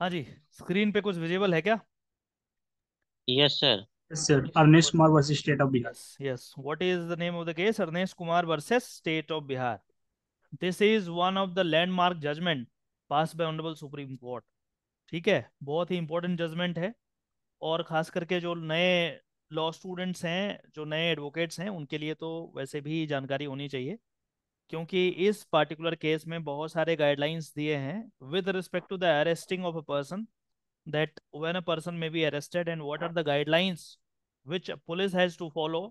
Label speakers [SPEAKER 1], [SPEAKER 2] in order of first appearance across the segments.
[SPEAKER 1] हाँ जी स्क्रीन पे कुछ विजिबल है क्या yes sir
[SPEAKER 2] yes Kumar versus state of
[SPEAKER 1] Bihar yes what is the name of the case Arnesh Kumar versus state of Bihar this is one of the landmark judgment pass by honourable Supreme Court ठीक है बहुत ही important judgement है और खास करके जो नए law students हैं जो नए एडवोकेट्स हैं उनके लिए तो वैसे भी जानकारी होनी चाहिए क्योंकि इस पार्टिकुलर केस में बहुत सारे गाइडलाइंस दिए हैं with respect to the arresting of a person that when a person may be arrested and what are the guidelines which police has to follow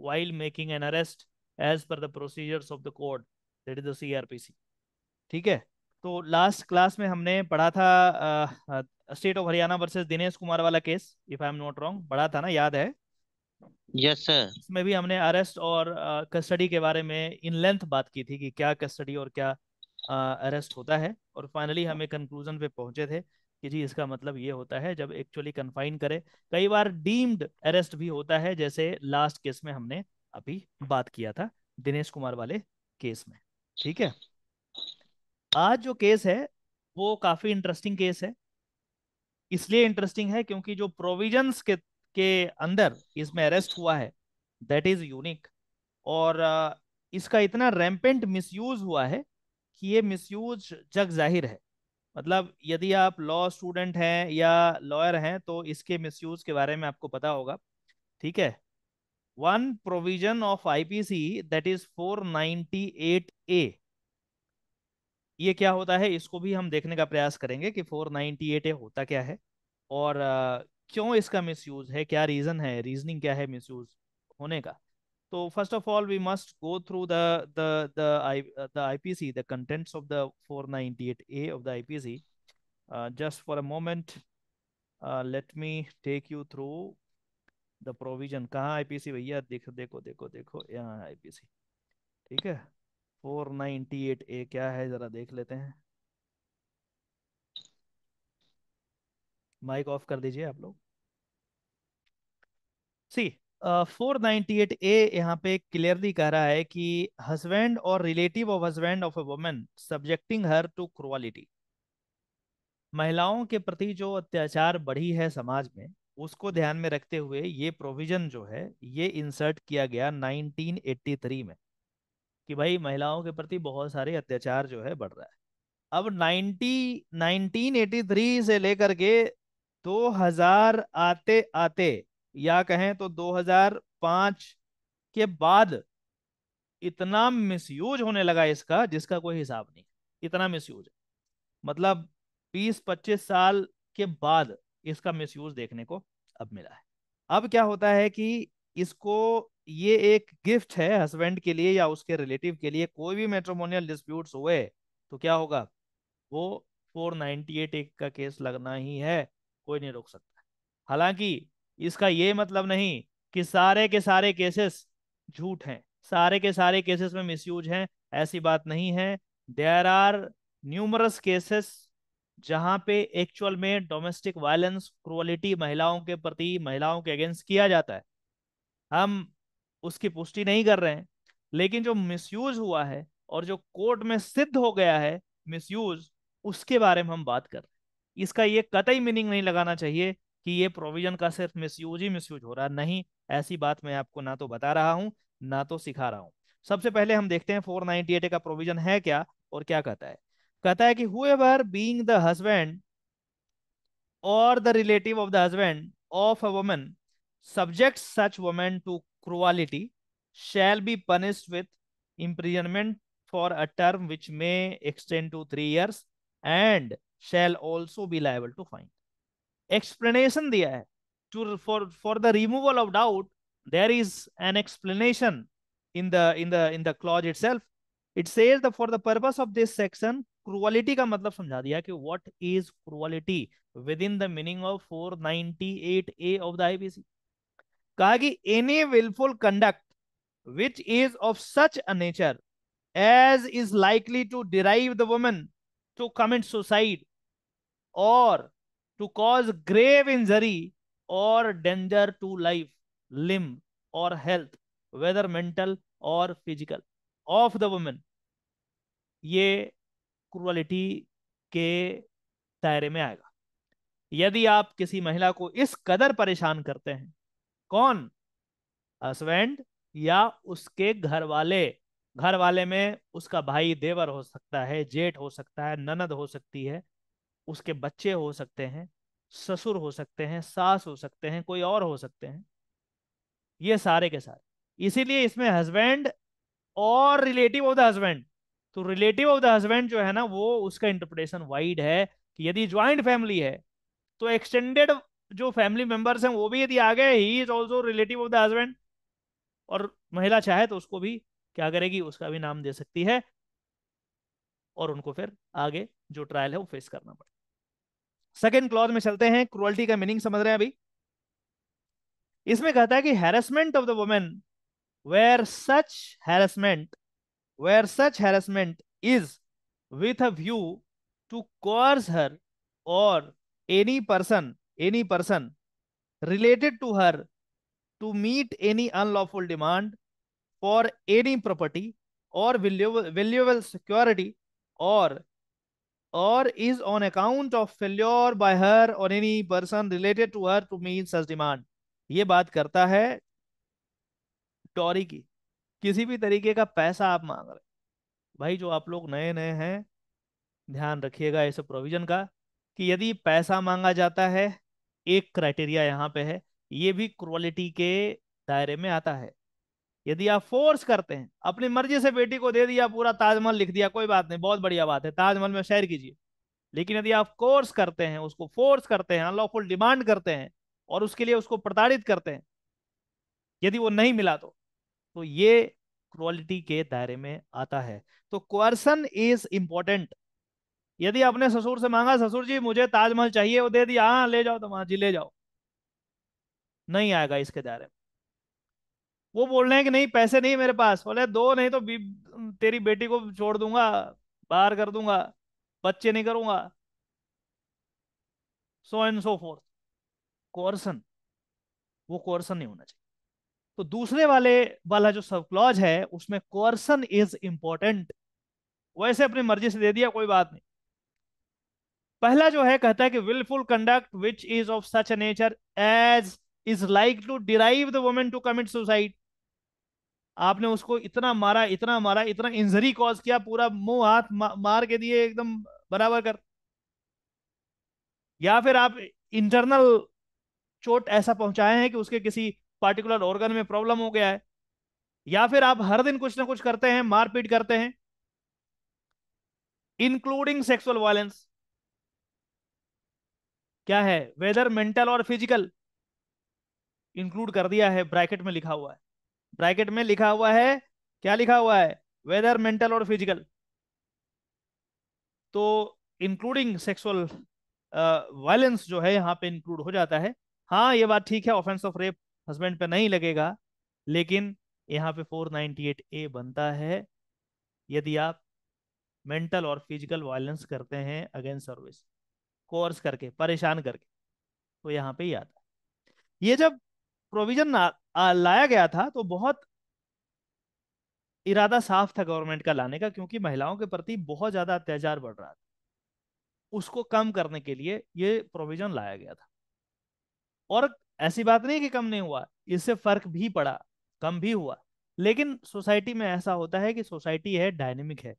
[SPEAKER 1] while making an arrest as per the procedures of the court that is the CrPC ठीक है तो last class में हमने पढ़ा था state of Haryana versus Dinesh Kumar वाला case if I am not wrong पढ़ा था ना याद है यस सर इसमें भी हमने अरेस्ट और कस्टडी के बारे में इन लेंथ बात की थी कि क्या कस्टडी और क्या अरेस्ट होता है और फाइनली हम एक कंक्लूजन पे पहुंचे थे कि जी इसका मतलब ये होता है जब एक्चुअली कन्फाइन करे कई बार डीम्ड अरेस्ट भी होता है जैसे लास्ट केस में हमने अभी बात किया था दिनेश कुमार वाले केस में ठीक है आज जो केस है वो काफी इंटरेस्टिंग केस है इसलिए इंटरेस्टिंग है क्योंकि जो प्रोविजंस के के अंदर इसमें अरेस्ट हुआ है दैट इज यूनिक और इसका इतना रैम्पेंट मिसयूज हुआ है कि ये मिसयूज जग जाहिर है मतलब यदि आप लॉ स्टूडेंट हैं या लॉयर हैं तो इसके मिसयूज के बारे में आपको पता होगा ठीक है one provision of IPC that is 498 A ये क्या होता है इसको भी हम देखने का प्रयास करेंगे कि 498 ए होता क्या है और क्यों इसका मिस है क्या रीजन है रीजनिंग क्या है मिसयूज होने का तो first of all we must go through the the the I the IPC the contents of the 498A of the IPC uh, just just for a moment let me take you through the provision कहाँ IPC भैया देख देखो देखो देखो यहाँ IPC ठीक है four ninety eight ए क्या है जरा देख लेते हैं माइक ऑफ कर दीजिए आप लोग C four ninety eight A यहाँ पे क्लियरली कह रहा है कि हस्बैंड और relative of husband of a women subjecting her to cruelty महिलाओं के प्रति जो अत्याचार बढ़ी है समाज में उसको ध्यान में रखते हुए ये प्रोविजन जो है ये इंसर्ट किया गया 1983 में कि भाई महिलाओं के प्रति बहुत सारे अत्याचार जो है बढ़ रहा है अब 90 1983 से लेकर के 2000 आते आते या कहें तो 2005 के बाद इतना मिसयूज होने लगा इसका जिसका कोई हिसाब नहीं इतना मिसयूज मतलब 20-25 साल के बाद इसका मिसयूज देखने को अब मिला है अब क्या होता है कि इसको ये एक गिफ्ट है हस्बैंड के लिए या उसके रिलेटिव के लिए कोई भी मेट्रोमोनियल डिस्प्यूट्स हुए तो क्या होगा वो 498 एक का केस लगना ही है कोई नहीं रोक सकता हालांकि इसका ये मतलब नहीं कि सारे के सारे केसेस झूठ हैं सारे के सारे केसेस में मिसयूज हैं ऐसी बात नहीं है देर आर न्यूमरस केसेस जहां पे एक्चुअल में डोमेस्टिक वायलेंस क्रुअलिटी महिलाओं के प्रति महिलाओं के अगेंस्ट किया जाता है हम उसकी पुष्टि नहीं कर रहे हैं लेकिन जो मिसयूज हुआ है और जो कोर्ट में सिद्ध हो गया है मिसयूज उसके बारे में हम बात कर रहे हैं इसका ये कतई मीनिंग नहीं लगाना चाहिए कि ये प्रोविजन का सिर्फ मिसयूज ही मिसयूज हो रहा नहीं ऐसी बात मैं आपको ना तो बता रहा हूँ ना तो सिखा रहा हूँ सबसे पहले हम देखते हैं फोर एट का प्रोविजन है क्या और क्या कहता है कहता है कि whoever being the husband or the relative of the husband of a women subject such women to cruelty shall be punished with imprisonment for a term which may extend to three years and shall also be liable to fine explanation diya hai to for for the removal of doubt there is an explanation in the in the in the clause itself it says that for the purpose of this section cruelty का मतलब समझा दिया कि what is cruelty within the meaning of 498a of the IBC कहा कि any willful conduct which is of such a nature as is likely to derive the woman to commit suicide or to cause grave injury or danger to life, limb, or health, whether mental or physical, of the woman. ये cruelty के दायरे में आएगा यदि आप किसी महिला को इस कदर परेशान करते हैं कौन हस्बैंड या उसके घर वाले घर वाले में उसका भाई देवर हो सकता है जेठ हो सकता है ननद हो सकती है उसके बच्चे हो सकते हैं ससुर हो सकते हैं सास हो सकते हैं कोई और हो सकते हैं ये सारे के सारे इसीलिए इसमें हस्बैंड और रिलेटिव ऑफ द हस्बैंड तो रिलेटिव ऑफ द हस्बैंड जो है ना वो उसका इंटरप्रिटेशन वाइड है कि यदि ज्वाइंट फैमिली है तो एक्सटेंडेड जो फैमिली मेंबर्स हैं वो भी यदि आ गए he is also relative of the husband और महिला चाहे तो उसको भी क्या करेगी उसका भी नाम दे सकती है और उनको फिर आगे जो ट्रायल है वो फेस करना पड़ेगा सेकेंड क्लॉज में चलते हैं क्रुअल्टी का मीनिंग समझ रहे हैं अभी इसमें कहता है कि harassment of the women where such harassment where such harassment is with a view to coerce her or any person any person related to her to meet any unlawful demand for any property or valuable security or or is on account of failure by her or any person related to her to meet such demand ये बात करता है टॉरी की किसी भी तरीके का पैसा आप मांग रहे भाई जो आप लोग नए नए हैं ध्यान रखिएगा इस प्रोविजन का कि यदि पैसा मांगा जाता है एक क्राइटेरिया यहाँ पे है ये भी क्वालिटी के दायरे में आता है यदि आप फोर्स करते हैं अपनी मर्जी से बेटी को दे दिया पूरा ताजमहल लिख दिया कोई बात नहीं बहुत बढ़िया बात है ताजमहल में शेयर कीजिए लेकिन यदि आप कोर्स करते हैं उसको फोर्स करते हैं अनलॉफुल डिमांड करते हैं और उसके लिए उसको प्रताड़ित करते हैं यदि वो नहीं मिला तो तो ये क्वालिटी के दायरे में आता है तो क्वर्सन इज इंपॉर्टेंट यदि आपने ससुर से मांगा ससुर जी मुझे ताजमहल चाहिए वो दे दिया हाँ ले जाओ तो जी ले जाओ नहीं आएगा इसके दायरे में वो बोल रहे हैं कि नहीं पैसे नहीं मेरे पास बोले दो नहीं तो तेरी बेटी को छोड़ दूंगा बाहर कर दूंगा बच्चे नहीं करूंगा सो एंड सो फोर्थ कोर्सन वो कोर्सन नहीं होना चाहिए तो दूसरे वाले वाला जो सब क्लॉज है उसमें कोर्सन इज इंपॉर्टेंट वैसे अपनी मर्जी से दे दिया कोई बात नहीं पहला जो है कहता है कि wilful conduct which is of such nature as is like to drive the women to commit suicide आपने उसको इतना मारा इतना मारा इतना इंजरी कॉज किया पूरा मुंह हाथ मा, मार के दिए एकदम बराबर कर या फिर आप इंटरनल चोट ऐसा पहुंचाए हैं कि उसके किसी पार्टिकुलर ऑर्गन में प्रॉब्लम हो गया है या फिर आप हर दिन कुछ ना कुछ करते हैं मारपीट करते हैं इंक्लूडिंग सेक्सुअल वायलेंस क्या है whether mental or physical include कर दिया है ब्रैकेट में लिखा हुआ है ब्रैकेट में लिखा हुआ है क्या लिखा हुआ है वेदर मेंटल और फिजिकल तो इंक्लूडिंग सेक्सुअल वायलेंस जो है यहाँ पे इंक्लूड हो जाता है हाँ ये बात ठीक है ऑफेंस ऑफ रेप हस्बैंड पे नहीं लगेगा लेकिन यहाँ पे 498 ए बनता है यदि आप मेंटल और फिजिकल वायलेंस करते हैं अगेंस्ट सर्विस कोर्स करके परेशान करके तो यहाँ पे ही आता है ये जब प्रोविजन लाया गया था तो बहुत इरादा साफ था गवर्नमेंट का लाने का क्योंकि महिलाओं के प्रति बहुत ज्यादा अत्याचार बढ़ रहा था उसको कम करने के लिए ये प्रोविजन लाया गया था और ऐसी बात नहीं कि कम नहीं हुआ इससे फर्क भी पड़ा कम भी हुआ लेकिन सोसाइटी में ऐसा होता है कि सोसाइटी है डायनेमिक है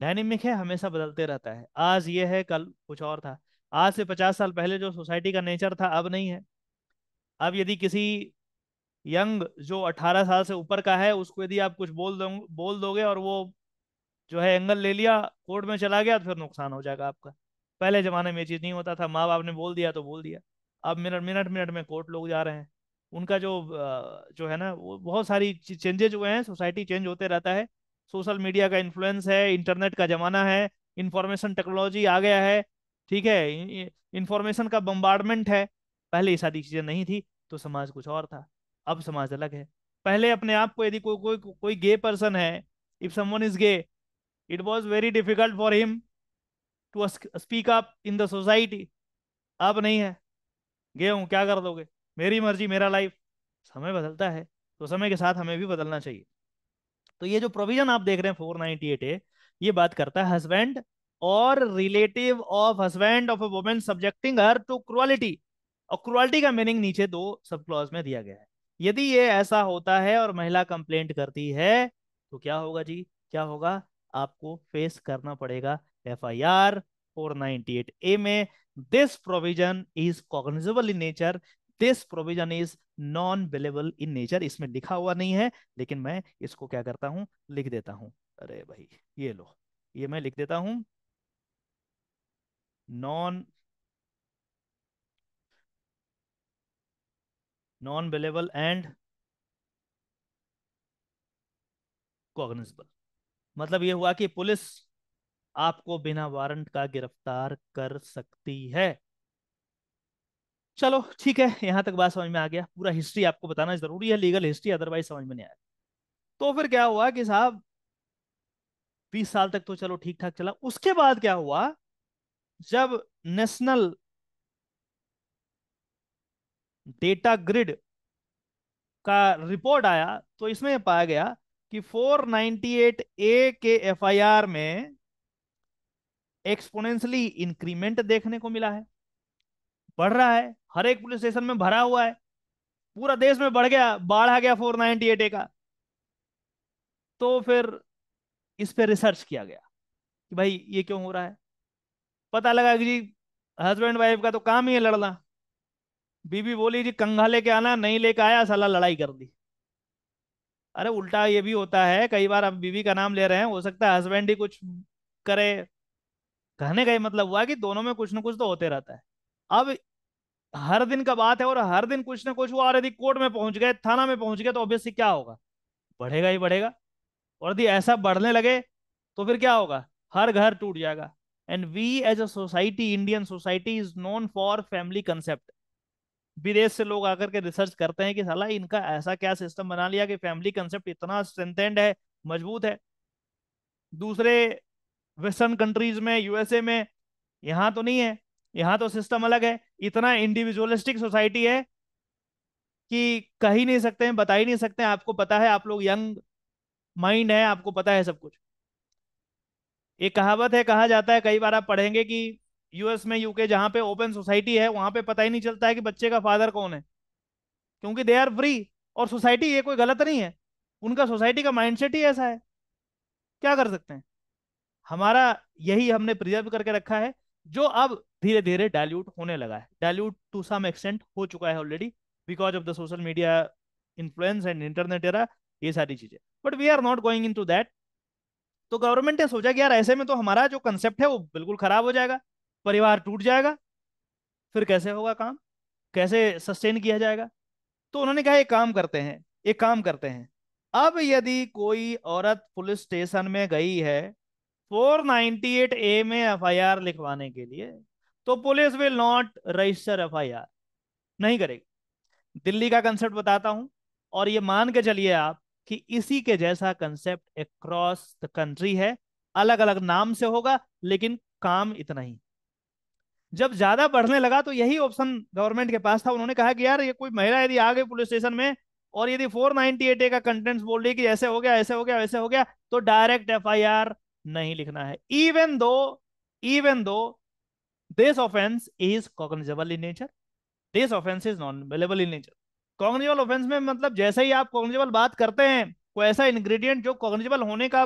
[SPEAKER 1] डायनेमिक है हमेशा बदलते रहता है आज ये है कल कुछ और था आज से पचास साल पहले जो सोसाइटी का नेचर था अब नहीं है अब यदि किसी यंग जो 18 साल से ऊपर का है उसको यदि आप कुछ बोल दो बोल दोगे और वो जो है एंगल ले लिया कोर्ट में चला गया तो फिर नुकसान हो जाएगा आपका पहले जमाने में ये चीज़ नहीं होता था माँ बाप ने बोल दिया तो बोल दिया अब मिनट मिनट मिनट में कोर्ट लोग जा रहे हैं उनका जो जो है ना वो बहुत सारी चेंजेज हुए हैं सोसाइटी चेंज होते रहता है सोशल मीडिया का इन्फ्लुएंस है इंटरनेट का ज़माना है इंफॉर्मेशन टेक्नोलॉजी आ गया है ठीक है इंफॉर्मेशन का बम्बार्डमेंट है पहले ये सारी चीज़ें नहीं थी तो समाज कुछ और था अब समाज अलग है पहले अपने आप को यदि कोई कोई कोई गे पर्सन है if someone is gay it was very difficult for him to speak up in the society आप नहीं है गे हूँ क्या कर दोगे मेरी मर्जी मेरा लाइफ समय बदलता है तो समय के साथ हमें भी बदलना चाहिए तो ये जो प्रोविजन आप देख रहे हैं फोर नाइनटी एट ए ये बात करता है हस्बैंड और relative of husband of a women subjecting her to cruelty और क्रुअलिटी का मीनिंग नीचे दो सब क्लॉज में दिया गया है यदि ये ऐसा होता है और महिला कंप्लेंट करती है तो क्या होगा जी क्या होगा आपको फेस करना पड़ेगा F I R four ninety eight A में this provision is cognizable in nature this provision is non bailable in nature इसमें लिखा हुआ नहीं है लेकिन मैं इसको क्या करता हूं लिख देता हूं अरे भाई ये लो ये मैं लिख देता हूं non non bailable and cognizable मतलब ये हुआ कि पुलिस आपको बिना वारंट का गिरफ्तार कर सकती है चलो ठीक है यहां तक बात समझ में आ गया पूरा हिस्ट्री आपको बताना जरूरी है लीगल हिस्ट्री अदरवाइज समझ में नहीं आया तो फिर क्या हुआ कि साहब बीस साल तक तो चलो ठीक ठाक चला उसके बाद क्या हुआ जब नेशनल डेटा ग्रिड का रिपोर्ट आया तो इसमें पाया गया कि 498 ए के एफआईआर में एक्सपोनेंशली इंक्रीमेंट देखने को मिला है बढ़ रहा है हर एक पुलिस स्टेशन में भरा हुआ है पूरा देश में बढ़ गया बाढ़ गया 498 ए का तो फिर इस पे रिसर्च किया गया कि भाई ये क्यों हो रहा है पता लगा कि जी हस्बैंड वाइफ का तो काम ही है लड़ना बीबी बोली जी कंघा लेके आना नहीं लेके आया साला लड़ाई कर दी अरे उल्टा ये भी होता है कई बार हम बीवी का नाम ले रहे हैं हो सकता है हस्बैंड ही कुछ करे कहने का ही मतलब हुआ कि दोनों में कुछ ना कुछ तो होते रहता है अब हर दिन का बात है और हर दिन कुछ ना कुछ हुआ और यदि कोर्ट में पहुंच गए थाना में पहुंच गए तो ऑब्वियसली क्या होगा बढ़ेगा ही बढ़ेगा और यदि ऐसा बढ़ने लगे तो फिर क्या होगा हर घर टूट जाएगा and we as a society Indian society is known for family concept विदेश से लोग आकर के रिसर्च करते हैं कि साला इनका ऐसा क्या सिस्टम बना लिया कि फैमिली कंसेप्ट इतना स्ट्रेंथेंड है मजबूत है दूसरे वेस्टर्न कंट्रीज में यूएसए में यहां तो नहीं है यहाँ तो सिस्टम अलग है इतना इंडिविजुअलिस्टिक सोसाइटी है कि कह ही नहीं सकते हैं बता ही नहीं सकते हैं आपको पता है आप लोग यंग माइंड है आपको पता है सब कुछ एक कहावत है कहा जाता है कई बार आप पढ़ेंगे कि यूएस में यूके जहां पे ओपन सोसाइटी है वहां पे पता ही नहीं चलता है कि बच्चे का फादर कौन है क्योंकि दे आर फ्री और सोसाइटी ये कोई गलत नहीं है उनका सोसाइटी का माइंडसेट ही ऐसा है क्या कर सकते हैं हमारा यही हमने प्रिजर्व करके रखा है जो अब धीरे धीरे डायल्यूट होने लगा है डायल्यूट टू सम एक्सटेंट हो चुका है already because of the social media influence and internet era ये सारी चीजें but we are not going into that तो गवर्नमेंट ने सोचा कि यार ऐसे में तो हमारा जो कंसेप्ट है वो बिल्कुल खराब हो जाएगा परिवार टूट जाएगा फिर कैसे होगा काम कैसे सस्टेन किया जाएगा तो उन्होंने कहा एक काम करते हैं एक काम करते हैं अब यदि कोई औरत पुलिस स्टेशन में गई है 498 ए में एफआईआर लिखवाने के लिए तो police will not register FIR नहीं करेगी दिल्ली का कंसेप्ट बताता हूं और ये मान के चलिए आप कि इसी के जैसा कंसेप्ट अक्रॉस द कंट्री है अलग अलग नाम से होगा लेकिन काम इतना ही जब ज्यादा बढ़ने लगा तो यही ऑप्शन गवर्नमेंट के पास था उन्होंने कहा कि यार ये कोई महिला यदि आ गई पुलिस स्टेशन में और यदि 498 ए का कंटेंट बोल रही कि ऐसे हो गया ऐसे हो गया वैसे हो गया तो डायरेक्ट आर नहीं लिखना है even though even though this offence is cognizable in nature this offence is non available in nature cognizable offence में मतलब जैसे ही आप कॉग्निजेबल बात करते हैं कोई तो ऐसा इंग्रेडिएंट जो कॉग्निजेबल होने का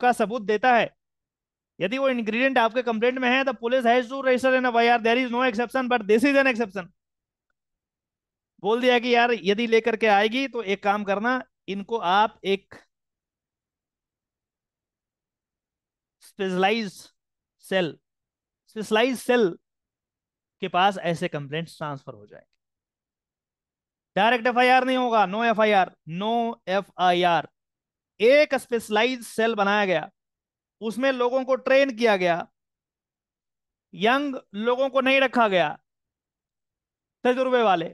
[SPEAKER 1] का सबूत देता है यदि वो इंग्रेडिएंट आपके कंप्लेंट में है तो police has to register there is no exception but this is an exception बोल दिया कि यार यदि लेकर के आएगी तो एक काम करना इनको आप एक स्पेशलाइज सेल स्पेशलाइज सेल के पास ऐसे कंप्लेंट ट्रांसफर हो जाएंगे डायरेक्ट एफआईआर नहीं होगा नो एफआईआर नो एफआईआर एक स्पेशलाइज सेल बनाया गया उसमें लोगों को ट्रेन किया गया यंग लोगों को नहीं रखा गया तजुर्बे वाले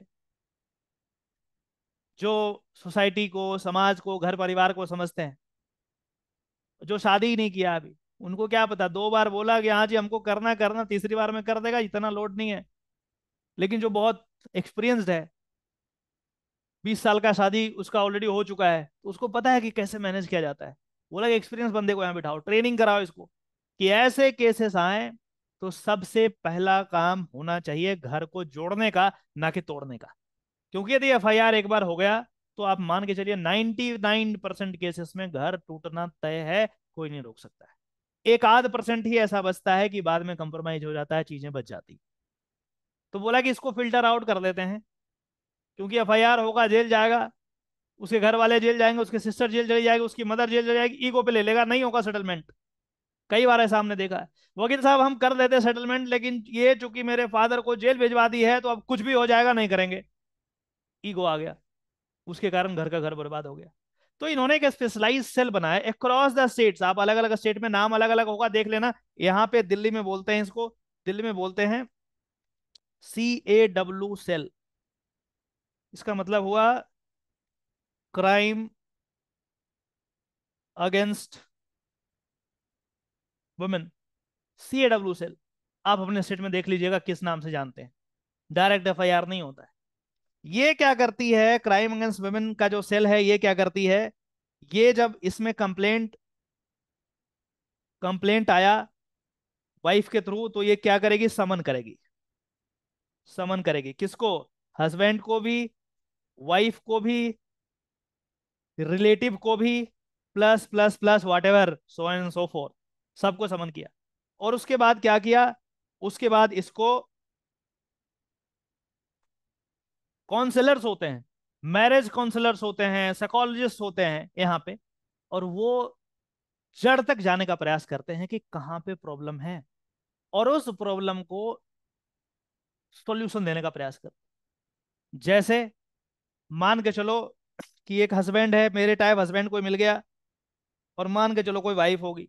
[SPEAKER 1] जो सोसाइटी को समाज को घर परिवार को समझते हैं जो शादी ही नहीं किया अभी उनको क्या पता दो बार बोला कि हाँ जी हमको करना करना तीसरी बार में कर देगा इतना लोड नहीं है लेकिन जो बहुत एक्सपीरियंस्ड है बीस साल का शादी उसका ऑलरेडी हो चुका है तो उसको पता है कि कैसे मैनेज किया जाता है बोला एक्सपीरियंस बंदे को यहाँ बिठाओ ट्रेनिंग कराओ इसको कि ऐसे केसेस आए तो सबसे पहला काम होना चाहिए घर को जोड़ने का ना कि तोड़ने का क्योंकि यदि एफ एक बार हो गया तो आप मान के चलिए 99 परसेंट केसेस में घर टूटना तय है कोई नहीं रोक सकता है एक आध परसेंट ही ऐसा बचता है कि बाद में कंप्रोमाइज हो जाता है चीजें बच जाती तो बोला कि इसको फिल्टर आउट कर देते हैं क्योंकि एफ होगा जेल जाएगा उसके घर वाले जेल जाएंगे उसके सिस्टर जेल चली जाएगी उसकी मदर जेल चली जाएगी ईगो पे ले लेगा नहीं होगा सेटलमेंट कई बार ऐसा हमने देखा है वकील साहब हम कर देते सेटलमेंट लेकिन ये चूंकि मेरे फादर को जेल भिजवा दी है तो अब कुछ भी हो जाएगा नहीं करेंगे ईगो आ गया उसके कारण घर का घर बर्बाद हो गया तो इन्होंने एक स्पेशलाइज सेल बनाया अक्रॉस द स्टेट्स आप अलग अलग स्टेट में नाम अलग अलग होगा देख लेना यहाँ पे दिल्ली में बोलते हैं इसको दिल्ली में बोलते हैं सी ए डब्ल्यू सेल इसका मतलब हुआ crime against women C A W cell आप अपने स्टेट में देख लीजिएगा किस नाम से जानते हैं डायरेक्ट एफ नहीं होता है ये क्या करती है क्राइम अगेंस्ट वुमेन का जो सेल है ये क्या करती है ये जब इसमें कंप्लेंट कंप्लेंट आया वाइफ के थ्रू तो ये क्या करेगी समन करेगी समन करेगी किसको हस्बैंड को भी वाइफ को भी रिलेटिव को भी plus plus plus whatever so and so for सबको समन किया और उसके बाद क्या किया उसके बाद इसको काउंसलर्स होते हैं मैरिज काउंसलर्स होते हैं साइकोलॉजिस्ट होते हैं यहाँ पे और वो जड़ तक जाने का प्रयास करते हैं कि कहाँ पे प्रॉब्लम है और उस प्रॉब्लम को सॉल्यूशन देने का प्रयास करते हैं जैसे मान के चलो कि एक हस्बैंड है मेरे टाइप हस्बैंड कोई मिल गया और मान के चलो कोई वाइफ होगी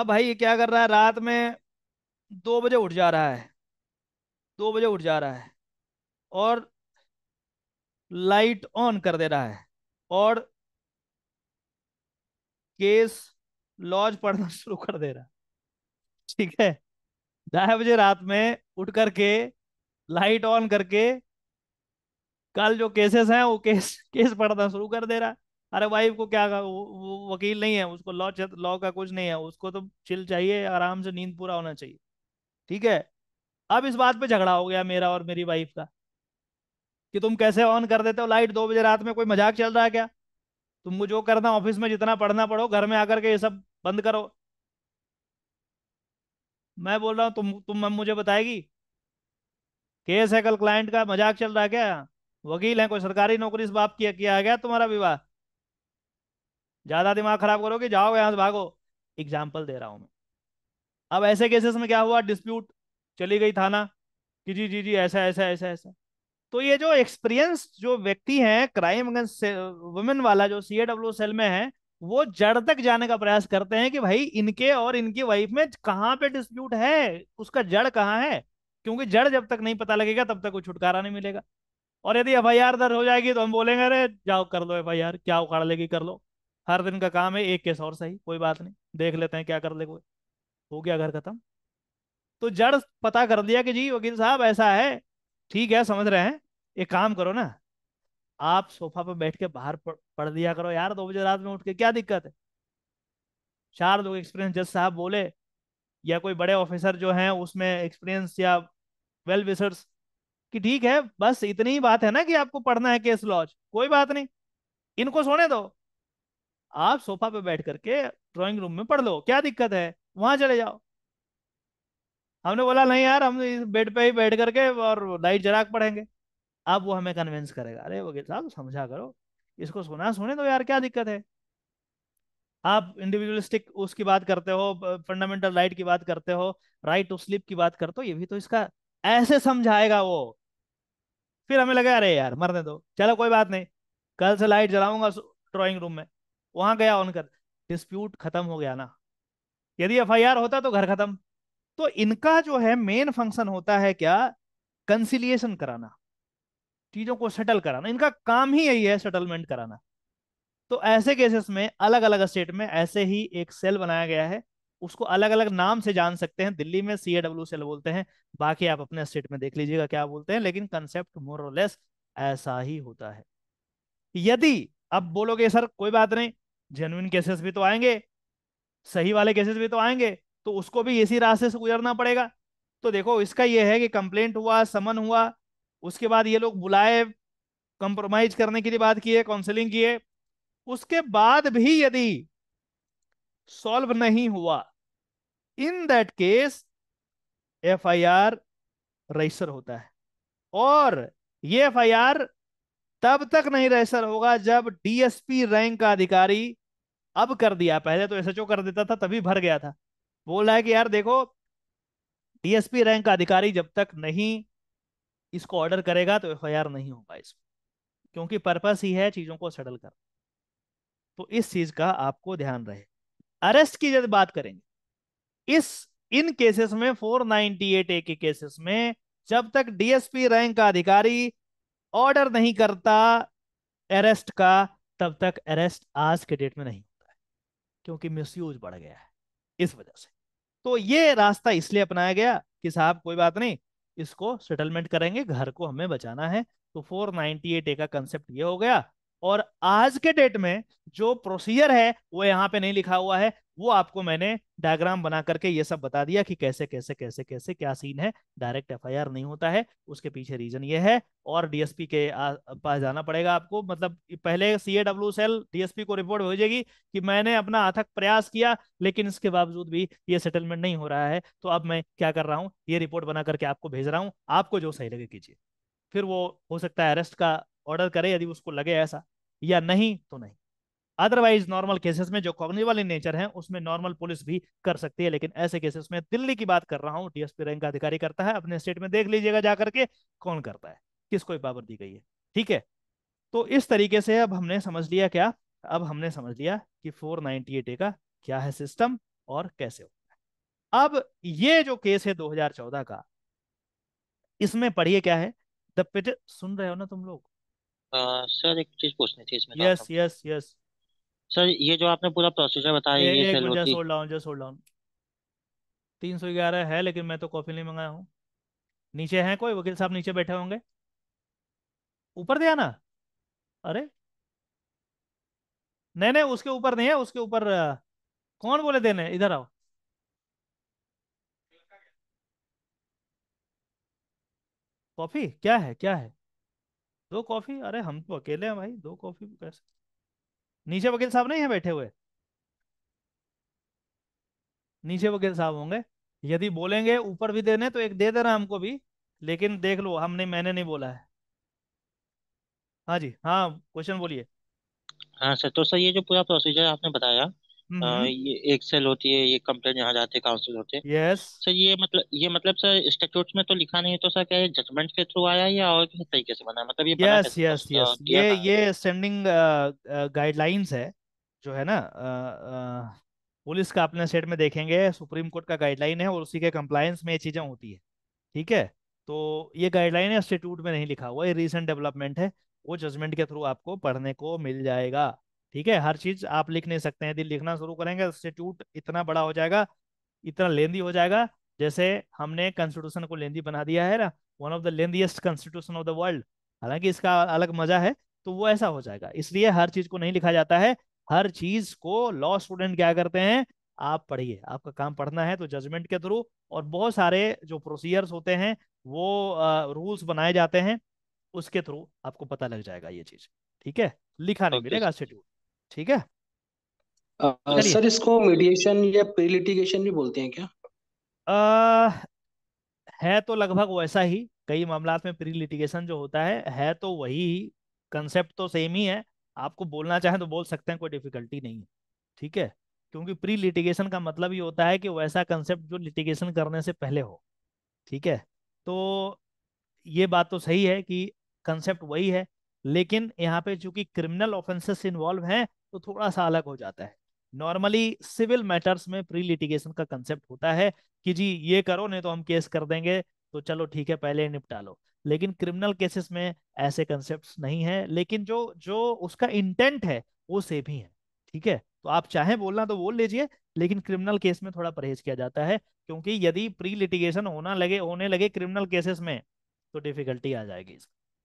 [SPEAKER 1] अब भाई ये क्या कर रहा है रात में दो बजे उठ जा रहा है दो बजे उठ जा रहा है और लाइट ऑन कर दे रहा है और केस लॉज पढ़ना शुरू कर दे रहा है ठीक है ढाई बजे रात में उठ करके लाइट ऑन करके कल जो केसेस हैं वो केस केस पढ़ना शुरू कर दे रहा है अरे वाइफ को क्या वो, वो वकील नहीं है उसको लॉ लॉ का कुछ नहीं है उसको तो चिल चाहिए आराम से नींद पूरा होना चाहिए ठीक है अब इस बात पे झगड़ा हो गया मेरा और मेरी वाइफ का कि तुम कैसे ऑन कर देते हो लाइट दो बजे रात में कोई मजाक चल रहा है क्या तुमको जो करना ऑफिस में जितना पढ़ना पढ़ो घर में आकर के ये सब बंद करो मैं बोल रहा हूँ तुम तुम मुझे बताएगी केस है कल क्लाइंट का मजाक चल रहा है क्या वकील है कोई सरकारी नौकरी से बाप किया किया गया तुम्हारा विवाह ज्यादा दिमाग खराब करोगे जाओ यहां से भागो एग्जाम्पल दे रहा हूं मैं अब ऐसे केसेस में क्या हुआ डिस्प्यूट चली गई थाना कि जी जी जी ऐसा ऐसा ऐसा ऐसा तो ये जो एक्सपीरियंस जो व्यक्ति है क्राइम अगेंस्ट वुमेन वाला जो सी डब्ल्यू सेल में है वो जड़ तक जाने का प्रयास करते हैं कि भाई इनके और इनकी वाइफ में कहाँ पे डिस्प्यूट है उसका जड़ कहाँ है क्योंकि जड़ जब तक नहीं पता लगेगा तब तक कोई छुटकारा नहीं मिलेगा और यदि एफ आई आर दर्ज हो जाएगी तो हम बोलेंगे अरे जाओ कर लो एफ आई आर क्या उखाड़ लेगी कर लो हर दिन का काम है एक केस और सही कोई बात नहीं देख लेते हैं क्या कर ले कोई हो गया घर खत्म तो जड़ पता कर दिया कि जी वकील साहब ऐसा है ठीक है समझ रहे हैं एक काम करो ना आप सोफा पर बैठ के बाहर पढ़ दिया करो यार दो बजे रात में उठ के क्या दिक्कत है चार लोग एक्सपीरियंस जज साहब बोले या कोई बड़े ऑफिसर जो हैं उसमें एक्सपीरियंस या वेल विशर्स कि ठीक है बस इतनी ही बात है ना कि आपको पढ़ना है केस लॉज कोई बात नहीं इनको सोने दो आप सोफा पे बैठ करके ड्राइंग रूम में पढ़ लो क्या दिक्कत है वहां चले जाओ हमने बोला नहीं यार हम इस बेड पे ही बैठ करके और लाइट जरा पढ़ेंगे अब वो हमें कन्विंस करेगा अरे वकील साहब समझा करो इसको सुना सुने तो यार क्या दिक्कत है आप इंडिविजुअलिस्टिक उसकी बात करते हो फंडामेंटल राइट की बात करते हो राइट टू स्लिप की बात करते हो ये भी तो इसका ऐसे समझाएगा वो फिर हमें लगा अरे यार मरने दो चलो कोई बात नहीं कल से लाइट जलाऊंगा ड्रॉइंग रूम में वहां गया ऑन कर डिस्प्यूट खत्म हो गया ना यदि एफ होता तो घर खत्म तो इनका जो है मेन फंक्शन होता है क्या कंसिलियेशन कराना चीजों को सेटल कराना इनका काम ही यही है सेटलमेंट कराना तो ऐसे केसेस में अलग अलग स्टेट में ऐसे ही एक सेल बनाया गया है उसको अलग अलग नाम से जान सकते हैं दिल्ली में सी एडब्ल्यू सेल बोलते हैं बाकी आप अपने स्टेट में देख लीजिएगा क्या बोलते हैं लेकिन कंसेप्ट मोरलेस ऐसा ही होता है यदि अब बोलोगे सर कोई बात नहीं जेनुइन केसेस भी तो आएंगे सही वाले केसेस भी तो आएंगे तो उसको भी इसी रास्ते से गुजरना पड़ेगा तो देखो इसका यह है कि कंप्लेंट हुआ समन हुआ उसके बाद ये लोग बुलाए कंप्रोमाइज करने के लिए बात किए काउंसलिंग किए उसके बाद भी यदि सॉल्व नहीं हुआ in that case FIR register होता है और ये एफआईआर तब तक नहीं रजिस्टर होगा जब डीएसपी रैंक का अधिकारी अब कर दिया पहले तो एसएचओ कर देता था तभी भर गया था बोल रहा है कि यार देखो डीएसपी रैंक का अधिकारी जब तक नहीं इसको ऑर्डर करेगा तो एफ नहीं होगा इसमें क्योंकि पर्पस ही है चीज़ों को सेटल कर तो इस चीज़ का आपको ध्यान रहे अरेस्ट की जब बात करेंगे इस इन केसेस में 498 ए के केसेस में जब तक डीएसपी रैंक का अधिकारी ऑर्डर नहीं करता अरेस्ट का तब तक अरेस्ट आज के डेट में नहीं होता है क्योंकि मिसयूज बढ़ गया है इस वजह से तो ये रास्ता इसलिए अपनाया गया कि साहब कोई बात नहीं इसको सेटलमेंट करेंगे घर को हमें बचाना है तो 498 ए का कंसेप्ट ये हो गया और आज के डेट में जो प्रोसीजर है वो यहाँ पे नहीं लिखा हुआ है वो आपको मैंने डायग्राम बना करके ये सब बता दिया कि कैसे कैसे कैसे कैसे क्या सीन है डायरेक्ट एफआईआर नहीं होता है उसके पीछे रीजन ये है और डीएसपी के पास जाना पड़ेगा आपको मतलब पहले सी सेल डीएसपी को रिपोर्ट भेजेगी कि मैंने अपना अथक प्रयास किया लेकिन इसके बावजूद भी ये सेटलमेंट नहीं हो रहा है तो अब मैं क्या कर रहा हूँ ये रिपोर्ट बना करके आपको भेज रहा हूँ आपको जो सही लगे कीजिए फिर वो हो सकता है अरेस्ट का ऑर्डर करे यदि उसको लगे ऐसा या नहीं तो नहीं अदरवाइज नॉर्मल केसेस में जो कॉग्निव वाले नेचर है उसमें नॉर्मल पुलिस भी कर सकती है लेकिन ऐसे केसेस में दिल्ली की बात कर रहा हूँ डीएसपी रैंक का अधिकारी करता है अपने स्टेट में देख लीजिएगा जाकर के कौन करता है किसको पावर दी गई है ठीक है तो इस तरीके से अब हमने समझ लिया क्या अब हमने समझ लिया कि 498 ए का क्या है सिस्टम और कैसे होता है अब ये जो केस है दो का इसमें पढ़िए क्या है द पिट सुन रहे हो ना तुम लोग
[SPEAKER 2] सर एक चीज पूछनी थी इसमें यस यस
[SPEAKER 1] यस सर ये जो आपने
[SPEAKER 2] पूरा प्रोसीजर बताया ये, एक सेल होती just hold
[SPEAKER 1] down just hold down तीन सौ ग्यारह है लेकिन मैं तो कॉफी नहीं मंगाया हूँ नीचे हैं कोई वकील साहब नीचे बैठे होंगे ऊपर दिया ना अरे नहीं नहीं उसके ऊपर नहीं है उसके ऊपर कौन बोले देने इधर आओ कॉफी क्या है क्या है दो कॉफी अरे हम तो अकेले हैं भाई दो कॉफी कैसे नीचे वकील साहब नहीं है बैठे हुए नीचे वकील साहब होंगे यदि बोलेंगे ऊपर भी देने तो एक दे देना हमको भी लेकिन देख लो हमने मैंने नहीं बोला है हाँ जी हाँ क्वेश्चन बोलिए
[SPEAKER 2] हाँ सर तो सर ये जो पूरा प्रोसीजर आपने बताया आ, हम्म। ये एक सेल होती है ये कंप्लेन यहाँ जाते हैं काउंसिल होते हैं
[SPEAKER 1] यस सर ये मतलब
[SPEAKER 2] ये मतलब सर स्टेट्यूट में तो लिखा नहीं है तो सर क्या जजमेंट के थ्रू आया या और किसी तरीके से बना मतलब ये यस यस यस ये
[SPEAKER 1] ये स्टैंडिंग गाइडलाइंस है जो है ना पुलिस का अपने सेट में देखेंगे सुप्रीम कोर्ट का गाइडलाइन है और उसी के कंप्लायंस में ये चीज़ें होती है ठीक है तो ये गाइडलाइन है स्टेट्यूट में नहीं लिखा हुआ ये रिसेंट डेवलपमेंट है वो जजमेंट के थ्रू आपको पढ़ने को मिल जाएगा ठीक है हर चीज आप लिख नहीं सकते हैं यदि लिखना शुरू करेंगे इंस्टीट्यूट इतना बड़ा हो जाएगा इतना लेंदी हो जाएगा जैसे हमने कॉन्स्टिट्यूशन को लेंदी बना दिया है ना one of the lengthiest constitution of the world हालांकि इसका अलग मजा है तो वो ऐसा हो जाएगा इसलिए हर चीज को नहीं लिखा जाता है हर चीज को लॉ स्टूडेंट क्या करते हैं आप पढ़िए आपका काम पढ़ना है तो जजमेंट के थ्रू और बहुत सारे जो प्रोसीजर्स होते हैं वो रूल्स बनाए जाते हैं उसके थ्रू आपको पता लग जाएगा ये चीज ठीक है लिखा नहीं मिलेगा इंस्टीट्यूट ठीक है आ, सर इसको मीडिएशन या प्रीलिटिगेशन भी बोलते हैं क्या आ, है तो लगभग वैसा ही कई मामला में प्री जो होता है है तो वही ही कंसेप्ट तो सेम ही है आपको बोलना चाहे तो बोल सकते हैं कोई डिफिकल्टी नहीं है ठीक है क्योंकि प्री लिटिगेशन का मतलब ये होता है कि वैसा कंसेप्ट जो लिटिगेशन करने से पहले हो ठीक है तो ये बात तो सही है कि कंसेप्ट वही है लेकिन यहाँ पे चूंकि क्रिमिनल ऑफेंसेस इन्वॉल्व हैं तो थोड़ा सा अलग हो जाता है नॉर्मली सिविल मैटर्स में प्री लिटिगेशन का कंसेप्ट होता है कि जी ये करो नहीं तो हम केस कर देंगे तो चलो ठीक है पहले निपटा लो लेकिन क्रिमिनल केसेस में ऐसे कंसेप्ट नहीं है लेकिन जो जो उसका इंटेंट है वो सेम ही है ठीक है तो आप चाहे बोलना तो बोल लीजिए लेकिन क्रिमिनल केस में थोड़ा परहेज किया जाता है क्योंकि यदि प्री लिटिगेशन होना लगे होने लगे क्रिमिनल केसेस में तो डिफिकल्टी आ जाएगी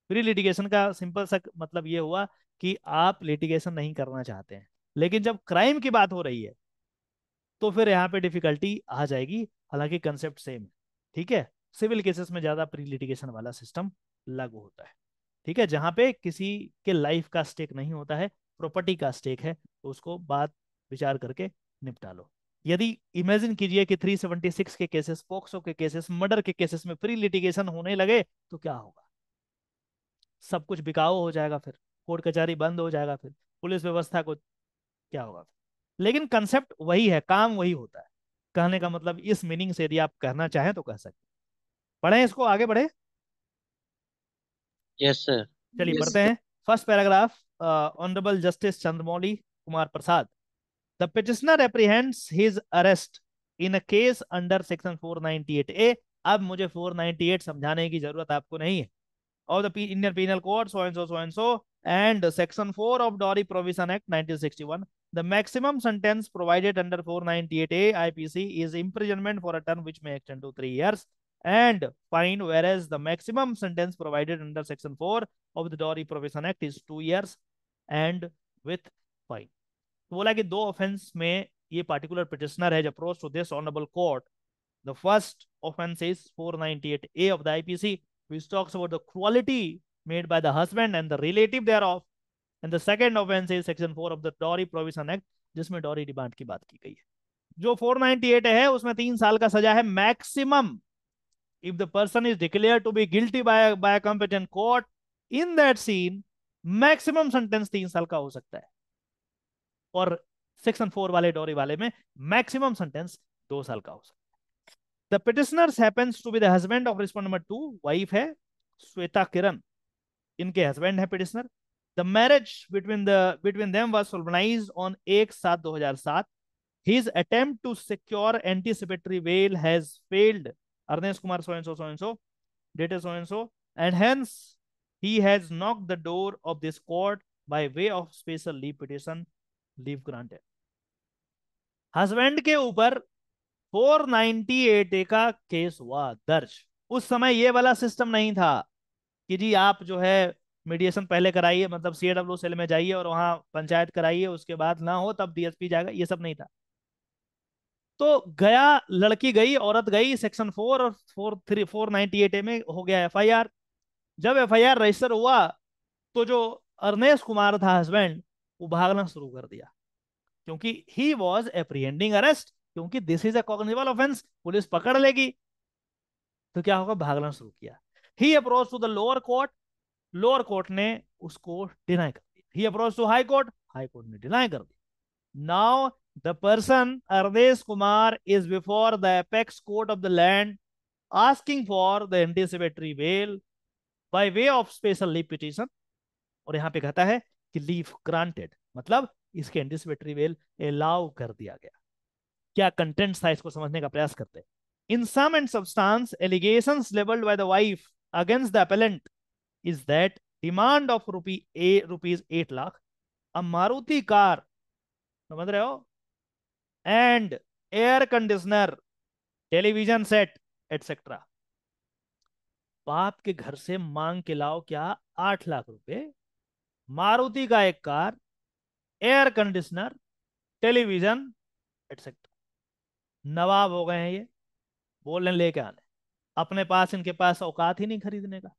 [SPEAKER 1] प्री लिटिगेशन का सिंपल सा मतलब ये हुआ कि आप लिटिगेशन नहीं करना चाहते हैं लेकिन जब क्राइम की बात हो रही है तो फिर यहाँ पे डिफिकल्टी आ जाएगी हालांकि कंसेप्ट सेम है ठीक है सिविल केसेस में ज्यादा प्री लिटिगेशन वाला सिस्टम लागू होता है ठीक है जहां पे किसी के लाइफ का स्टेक नहीं होता है प्रॉपर्टी का स्टेक है तो उसको बात विचार करके निपटा लो यदि इमेजिन कीजिए कि 376 के केसेस पोक्सो के केसेस मर्डर के केसेस में प्री लिटिगेशन होने लगे तो क्या होगा सब कुछ बिकाऊ हो जाएगा फिर कोर्ट कचहरी बंद हो जाएगा फिर पुलिस व्यवस्था को क्या होगा लेकिन कंसेप्ट वही है काम वही होता है कहने का मतलब इस मीनिंग से यदि आप कहना चाहें तो कह सकते पढ़े इसको आगे बढ़े यस सर चलिए yes, पढ़ते हैं first paragraph honourable justice Chandramouli Kumar Prasad the petitioner apprehends his arrest in a case under section 498 A अब मुझे 498 समझाने की जरूरत आपको नहीं है और the Indian penal code so and so so and so and section 4 of Dory Provision Act 1961. The maximum sentence provided under 498A IPC is imprisonment for a term which may extend to 3 years and fine whereas the maximum sentence provided under section 4 of the Dory Provision Act is 2 years and with fine. तो बोला कि दो offence में ये particular petitioner has approach to this honourable court the first offence is 498A of the IPC which talks about the quality made by the husband and the relative thereof and the second offense is section 4 of the dowry provision act jisme dowry demand ki baat ki gayi hai jo 498 hai usme 3 saal ka saza hai maximum if the person is declared to be guilty by a, by a competent court in that scene maximum sentence 3 saal ka ho sakta hai aur section 4 wale dowry wale mein maximum sentence 2 saal ka ho sakta hai the petitioners happens to be the husband of respondent number 2 wife hai shweta kiran इनके husband है petitioner the marriage between the between them was solemnised on एक सात दो हजार सात his attempt to secure anticipatory bail has failed Arnesh Kumar so and so so and so dated so and so and hence he has knocked the door of this court by way of special leave petition leave granted husband के ऊपर 498 का case हुआ दर्ज उस समय ये वाला system नहीं था कि जी आप जो है मीडिएशन पहले कराइए मतलब सी डब्ल्यू सेल में जाइए और वहाँ पंचायत कराइए उसके बाद ना हो तब डीएसपी जाएगा ये सब नहीं था तो गया लड़की गई औरत गई section four or four three four ninety eight A में हो गया एफआईआर जब एफआईआर रजिस्टर हुआ तो जो अर्नेश कुमार था हस्बैंड वो भागना शुरू कर दिया क्योंकि ही वॉज एप्रीहेंडिंग अरेस्ट क्योंकि दिस इज अग्निबल ऑफेंस पुलिस पकड़ लेगी तो क्या होगा भागना शुरू किया he approach to the lower court lower court ने उसको डिनाई कर दिया he approach to high court high court ने डिनाई कर दिया now the person Ardesh Kumar is before the apex court of the land asking for the anticipatory bail by way of special leave petition और यहां पे कहता है कि लीव ग्रांटेड मतलब इसके एंटीसिपेटरी बेल अलाउ कर दिया गया क्या कंटेंट था इसको समझने का प्रयास करते हैं in sum and substance allegations levelled by the wife against the appellant is that demand of rupee a rupees 8 lakh a maruti car समझ रहे हो and air conditioner television set etc बाप के घर से मांग के लाओ क्या आठ लाख रुपए मारुति का एक car air conditioner television etcetera नवाब हो गए हैं ये बोलने लेके आने अपने पास इनके पास औकात ही नहीं खरीदने का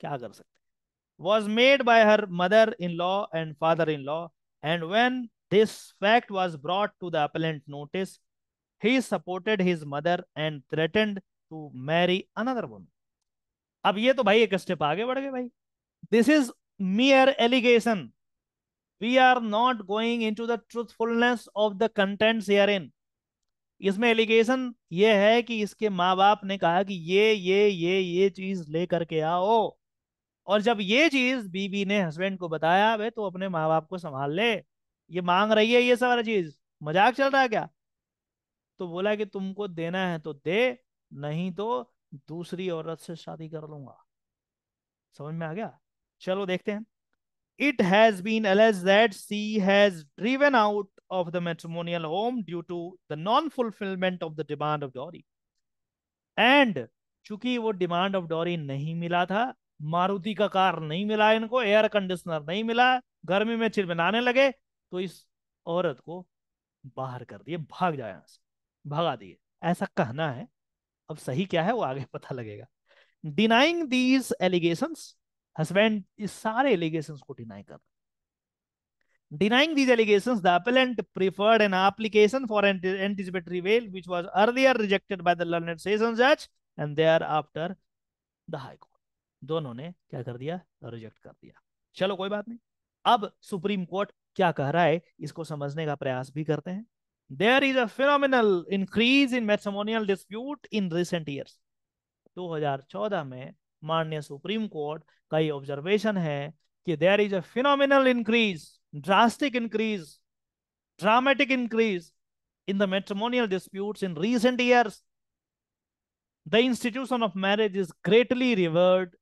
[SPEAKER 1] क्या कर सकते was made by her mother in law and father in law and when this fact was brought to the appellant notice he supported his mother and threatened to marry another one अब ये तो भाई एक step आगे बढ़ गए भाई this is mere allegation we we are not going into the truthfulness of the contents in इसमें एलिगेशन ये है कि इसके माँ बाप ने कहा कि ये ये ये ये चीज ले करके आओ और जब ये चीज बीबी ने हस्बैंड को बताया वे तो अपने माँ बाप को संभाल ले ये मांग रही है ये सारा चीज मजाक चल रहा है क्या तो बोला कि तुमको देना है तो दे नहीं तो दूसरी औरत से शादी कर लूंगा समझ में आ गया चलो देखते हैं it has been alleged that she has driven out of the matrimonial home due to the non-fulfillment of the demand of Dory. And चूंकि वो डिमांड ऑफ डॉरी नहीं मिला था मारुति का कार नहीं मिला इनको एयर कंडीशनर नहीं मिला गर्मी में चिरमिलाने लगे तो इस औरत को बाहर कर दिए भाग जाए यहां से भगा दिए ऐसा कहना है अब सही क्या है वो आगे पता लगेगा डिनाइंग दीज एलिगेशंस हस्बैंड इस सारे एलिगेशन को डिनाई कर denying these allegation the an application for anticipatory bail which was earlier rejected by the learn session are after the high court दोनों ने क्या कर दिया रिजेक्ट कर दिया चलो कोई बात नहीं अब सुप्रीम कोर्ट क्या कह रहा है इसको समझने का प्रयास भी करते हैं there is a phenomenal increase in matrimonial dispute in recent years 2014 में माननीय सुप्रीम कोर्ट का ये ऑब्जर्वेशन है कि there is a phenomenal increase drastic increase dramatic increase in the matrimonial dispute in recent years the institution of marriage is greatly revered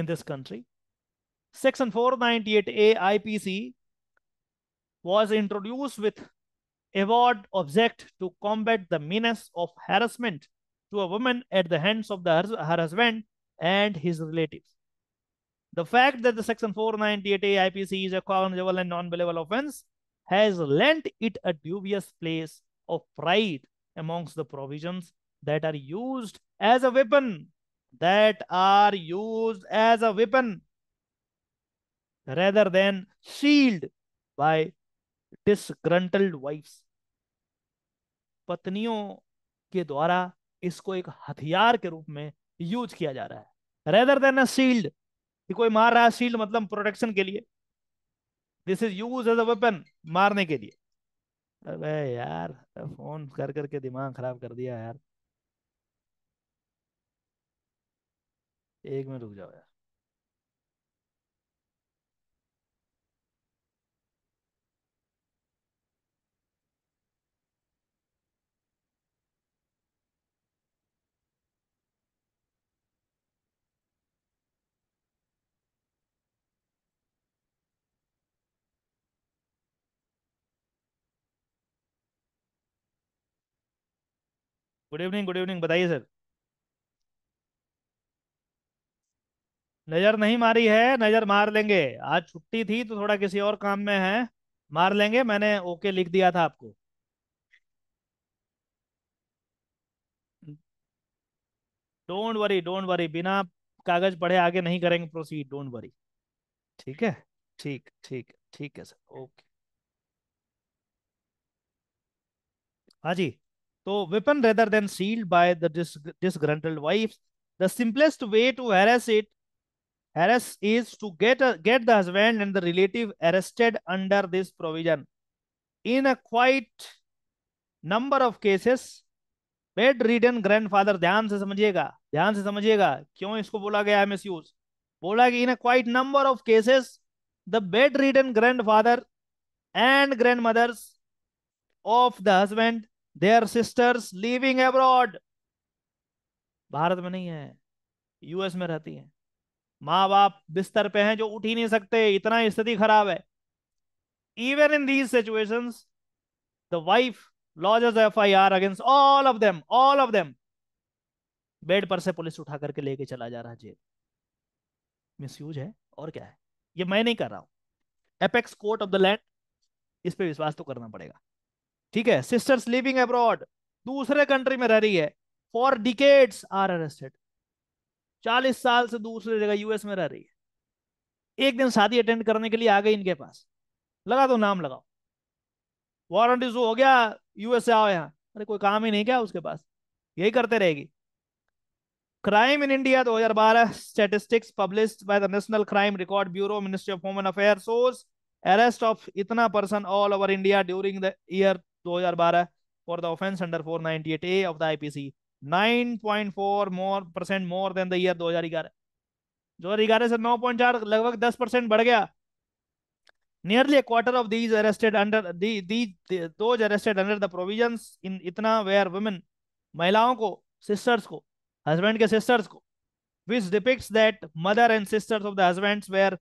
[SPEAKER 1] in this country section four ninety was introduced with award object to combat the menace of harassment to a woman at the hands of the her husband and his relatives. The fact that the section 498A IPC is a cognizable and non believable offense has lent it a dubious place of pride amongst the provisions that are used as a weapon that are used as a weapon rather than shield by disgruntled wives. पत्नियों के द्वारा इसको एक हथियार के रूप में use किया जा रहा है रेदर देन अ कि कोई मार रहा है सील्ड मतलब प्रोटेक्शन के लिए this is use as a weapon मारने के लिए अरे यार फोन कर करके दिमाग खराब कर दिया यार एक मिनट रुक जाओ यार गुड इवनिंग गुड इवनिंग बताइए सर नजर नहीं मारी है नजर मार लेंगे आज छुट्टी थी तो थोड़ा किसी और काम में है मार लेंगे मैंने ओके लिख दिया था आपको डोंट वरी डोंट वरी बिना कागज पढ़े आगे नहीं करेंगे प्रोसीड डोंट वरी ठीक है ठीक ठीक ठीक है सर ओके हाँ जी तो weapon rather than shield by this wife the simplest way to harass it harass is to get get the husband and the relative arrested under this provision in a quite number of cases bed ridden grandfather ध्यान से समझिएगा ध्यान से समझिएगा क्यों इसको बोला गया है मिसयूज बोला कि in a quite number of cases the bed ridden grandfather and grandmothers of the husband their sisters living abroad Bharat में नहीं है यूएस में रहती है माँ बाप बिस्तर पे हैं जो उठ ही नहीं सकते इतना स्थिति खराब है even in these wife the F I R against all of them all of them bed पर से पुलिस उठा करके लेके चला जा रहा है जेल यूज है और क्या है ये मैं नहीं कर रहा हूं apex court of the land इस पे विश्वास तो करना पड़ेगा ठीक है सिस्टर्स लिविंग अब्रॉड दूसरे कंट्री में रह रही है फॉर डिकेट्स आर अरेस्टेड चालीस साल से दूसरे जगह यूएस में रह रही है एक दिन शादी अटेंड करने के लिए आ गई इनके पास लगा दो नाम लगाओ वारंट इशू हो गया यूएस से आओ यहाँ अरे कोई काम ही नहीं क्या उसके पास यही करते रहेगी crime in India 2012 statistics publish by the national crime record bureau ministry of home affair source arrest of इतना person all over India during the year 2012 for the offense under 498A of the IPC. 9.4 more percent more than the year 2011 2011 से 9.4 लगभग 10 percent बढ़ गया nearly a quarter of these arrested under the, the, the those arrested under the provisions in itna were women महिलाओं को sisters को husband के sisters को which depicts that mother and sisters of the husbands were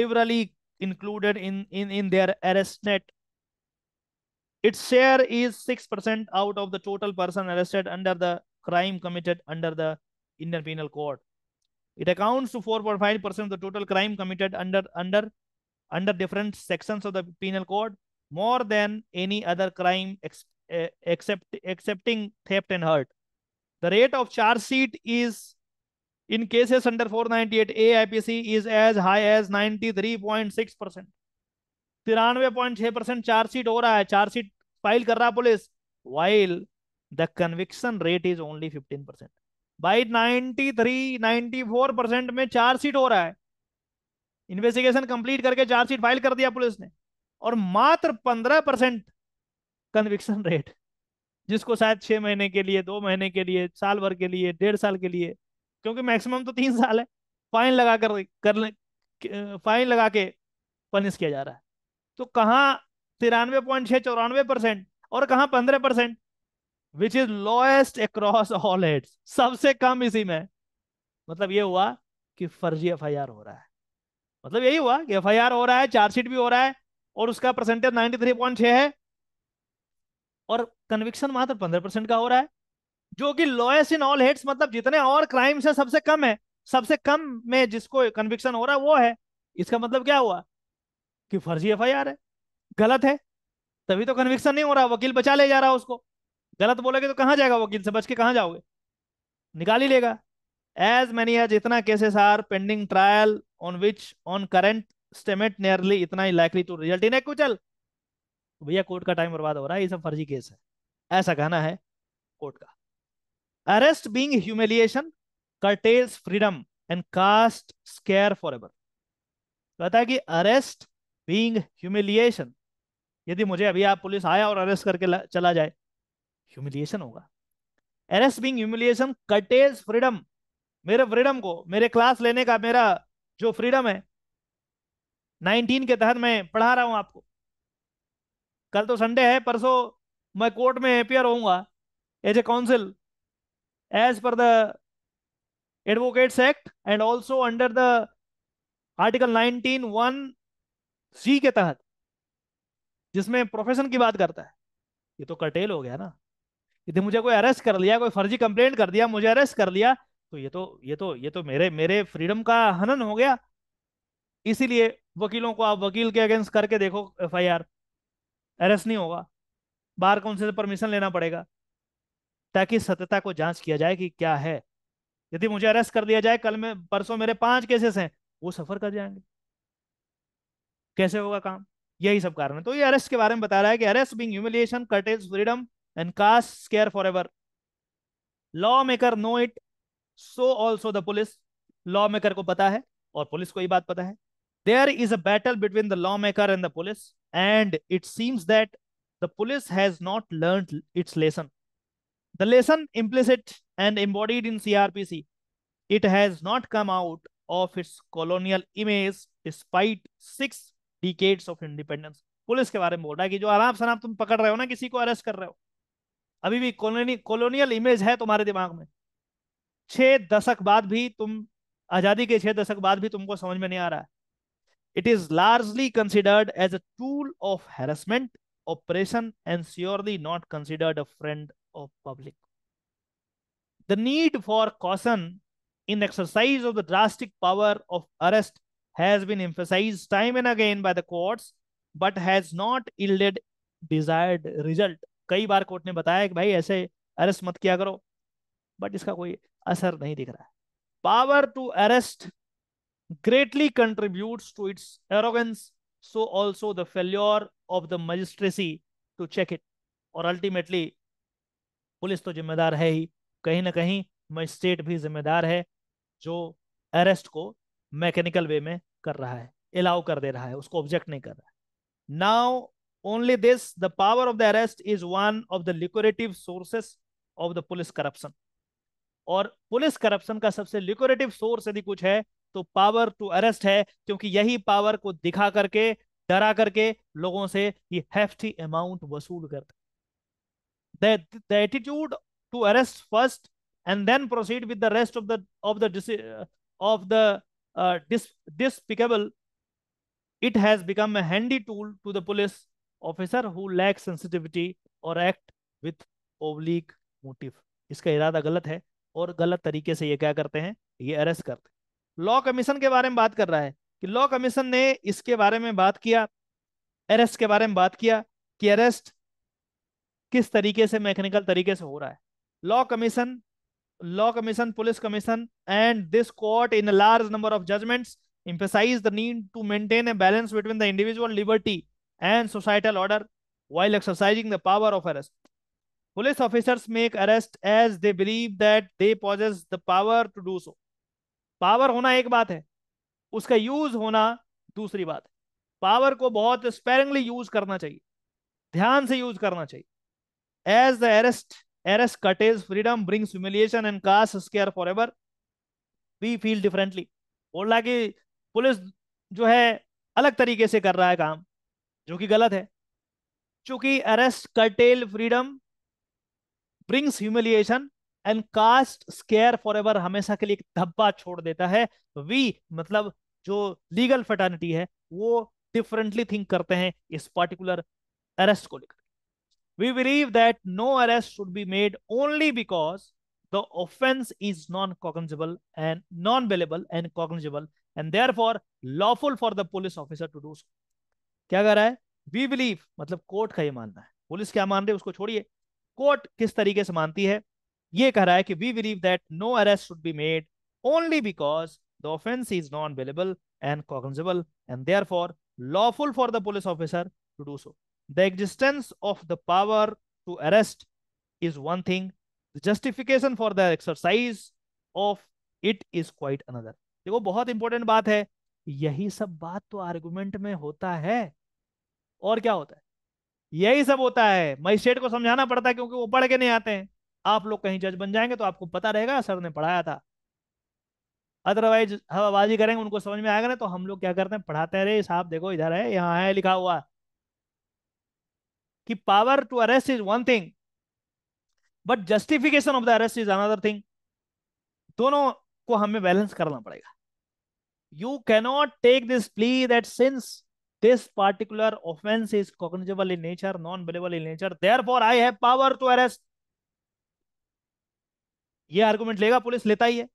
[SPEAKER 1] liberally included in in in their arrest net Its share is 6% out of the total person arrested under the crime committed under the Indian Penal Code. It accounts to 4.5% of the total crime committed under, under, under different sections of the Penal Code, more than any other crime ex, uh, except, excepting theft and hurt. The rate of charge sheet is in cases under 498A IPC is as high as 93.6%. तिरानवे point छह percent chargesheet हो रहा है chargesheet file कर रहा है police while the conviction rate is only fifteen percent by ninety three ninety four percent में chargesheet हो रहा है इन्वेस्टिगेशन कंप्लीट करके चार्जशीट फाइल कर दिया पुलिस ने और मात्र पंद्रह परसेंट कन्विक्शन रेट जिसको शायद छह महीने के लिए दो महीने के लिए साल भर के लिए डेढ़ साल के लिए क्योंकि मैक्सिमम तो तीन साल है फाइन लगा कर, कर फाइन लगा के पनिश किया जा रहा है तो कहा तिरानवे पॉइंट छह चौरानवे परसेंट और कहा पंद्रह percent which is lowest across all heads सबसे कम इसी में मतलब ये हुआ कि फर्जी एफ हो रहा है मतलब यही हुआ कि एफ हो रहा है चार्जशीट भी हो रहा है और उसका परसेंटेज नाइनटी थ्री पॉइंट छह है और कन्विक्शन मात्र पंद्रह परसेंट का हो रहा है जो कि लोएस्ट इन ऑल हेड्स मतलब जितने और क्राइम्स है सबसे कम है सबसे कम में जिसको कन्विक्शन हो रहा है वो है इसका मतलब क्या हुआ कि फर्जी एफ है गलत है तभी तो कन्विक्सन नहीं हो रहा वकील बचा ले जा रहा उसको गलत बोलेगे तो कहाँ जाएगा वकील से बच के कहाँ जाओगे निकाल ही लेगा एज मैनी एज इतना cases are pending trial on which on current estimate nearly इतना ही likely to result in acquittal भैया कोर्ट का टाइम बर्बाद हो रहा है ये सब फर्जी केस है ऐसा कहना है कोर्ट का arrest brings humiliation curtails freedom and casts scars forever कहता है कि अरेस्ट बींग ह्यूमिलिएशन यदि मुझे अभी आप पुलिस आया और अरेस्ट करके चला जाए ह्यूमिलिएशन होगा arrest brings humiliation curtails freedom मेरे फ्रीडम को मेरे क्लास लेने का मेरा जो फ्रीडम है 19 के तहत मैं पढ़ा रहा हूं आपको कल तो संडे है परसों मैं कोर्ट में अपियर होऊंगा as a counsel as per the advocates act and also under the article 19 one C के तहत जिसमें प्रोफेशन की बात करता है ये तो कर्टेल हो गया ना यदि मुझे कोई अरेस्ट कर लिया कोई फर्जी कंप्लेंट कर दिया मुझे अरेस्ट कर लिया तो ये तो ये तो ये तो मेरे मेरे फ्रीडम का हनन हो गया इसीलिए वकीलों को आप वकील के अगेंस्ट करके देखो एफ आई आर अरेस्ट नहीं होगा बार काउंसिल से परमिशन लेना पड़ेगा ताकि सत्यता को जांच किया जाए कि क्या है यदि मुझे अरेस्ट कर दिया जाए कल में परसों मेरे पांच केसेस हैं वो सफर कर जाएंगे कैसे होगा काम यही सब कारण है तो ये अरेस्ट के बारे में बता रहा है कि arrest brings humiliation curtails freedom and casts scars forever law maker know it so also the police law maker को पता है और पुलिस को ये बात पता है there is a battle between the law maker and the police and it seems that the police has not learn its lesson the lesson implicit and embodied in CrPC it has not come out of its colonial image despite six decades of independence police के बारे में बोल रहा है कि जो आराम शराब तुम पकड़ रहे हो ना किसी को अरेस्ट कर रहे हो अभी भी कॉलोनी कॉलोनियल इमेज है तुम्हारे दिमाग में छह दशक बाद भी तुम आजादी के छह दशक बाद भी तुमको समझ में नहीं आ रहा है it is largely considered as a tool of harassment oppression and surely not considered a friend of public the need for caution in exercise of the drastic power of arrest has been emphasized time and again by the courts but has not yielded desired result kai बार court ne bataya कि भाई ऐसे arrest मत किया करो but इसका कोई असर नहीं दिख रहा है power to arrest greatly contributes to its arrogance so also the failure of the magistracy to check it or ultimately police to zimmedar hai hi kahin na kahin magistrate bhi zimmedar hai jo arrest ko mechanical way में कर रहा है allow कर दे रहा है उसको object नहीं कर रहा है now only this the power of the arrest is one of the lucrative sources of the police corruption और पुलिस करप्शन का सबसे लिक्योरेटिव सोर्स यदि कुछ है तो पावर टू अरेस्ट है क्योंकि यही पावर को दिखा करके डरा करके लोगों से ये हेफ्टी अमाउंट वसूल करते attitude to arrest first and then proceed with the rest of the of the of the Uh, dis despicable, it has become a handy tool to the police officer who lacks sensitivity or act with oblique motive. इसका इरादा गलत है और गलत तरीके से ये क्या करते हैं ये अरेस्ट करते हैं लॉ कमीशन के बारे में बात कर रहा है कि लॉ कमीशन ने इसके बारे में बात किया अरेस्ट के बारे में बात किया कि अरेस्ट किस तरीके से मैकेनिकल तरीके से हो रहा है law commission law commission police commission and this court in a large number of judgments emphasized the need to maintain a balance between the individual liberty and societal order while exercising the power of arrest police officers make arrest as they believe that they possess the power to do so power होना एक बात है उसका use होना दूसरी बात है power को बहुत स्पेरिंगली यूज करना चाहिए ध्यान से यूज करना चाहिए as the arrest arrest curtails freedom brings humiliation and casts scare forever we feel differently बोला कि पुलिस जो है अलग तरीके से कर रहा है काम जो कि गलत है चूंकि arrest curtails freedom brings humiliation and casts scars forever हमेशा के लिए एक धब्बा छोड़ देता है वी मतलब जो लीगल फटर्निटी है वो डिफरेंटली थिंक करते हैं इस पर्टिकुलर अरेस्ट को लेकर We believe that no arrest should be made only because the offense is non-cognizable and non-bailable and cognizable and therefore lawful for the police officer to do so. क्या कह रहा है We believe मतलब court का ये मानना है police क्या मान रही है उसको छोड़िए कोर्ट किस तरीके से मानती है ये कह रहा है कि we believe that no arrest should be made only because the offence is non bailable and cognizable and therefore lawful for the police officer to do so. The existence of the power to arrest is one thing. The justification for the exercise of it is quite another. देखो बहुत important बात है यही सब बात तो argument में होता है और क्या होता है यही सब होता है मजिस्ट्रेट को समझाना पड़ता है क्योंकि वो पढ़ के नहीं आते हैं आप लोग कहीं जज बन जाएंगे तो आपको पता रहेगा सर ने पढ़ाया था अदरवाइज हवाबाजी करेंगे उनको समझ में आएगा ना तो हम लोग क्या करते हैं पढ़ाते हैं अरे साहब देखो इधर है यहाँ है लिखा हुआ कि power to arrest is one thing but justification of the arrest is another thing दोनों को हमें बैलेंस करना पड़ेगा you cannot take this plea that since this particular offence is cognizable in nature non bailable in nature therefore I have power to arrest ये argument लेगा police लेता ही है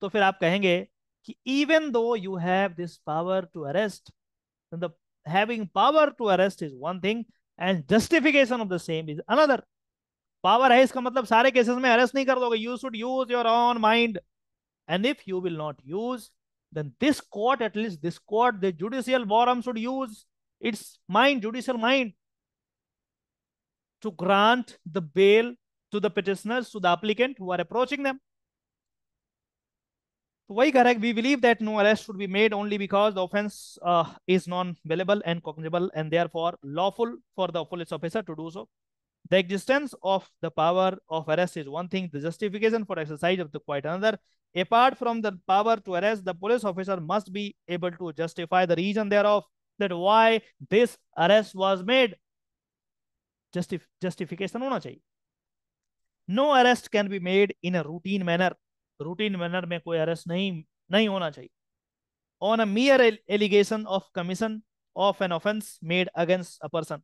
[SPEAKER 1] तो फिर आप कहेंगे कि even though you have this power to arrest the having power to arrest is one thing and justification of the same is another power है इसका मतलब सारे केसेस में अरेस्ट नहीं कर दोगे you should use your own mind and if you will not use then this court at least this court the judicial forum should use its mind judicial mind to grant the bail to the petitioners to the applicant who are approaching them why, correct? We believe that no arrest should be made only because the offense because uh, is non is and cognizable, and cognizable and for for lawful for the police officer The existence of the power of arrest is one thing, the justification for exercise of the quite another. Apart from the power to arrest, the police officer must be able to justify the reason thereof that why this arrest was made. Justif justification होना चाहिए. No arrest can be made in a routine manner. Routine manner में कोई arrest नहीं नहीं होना चाहिए on a mere allegation of commission of an offence made against a person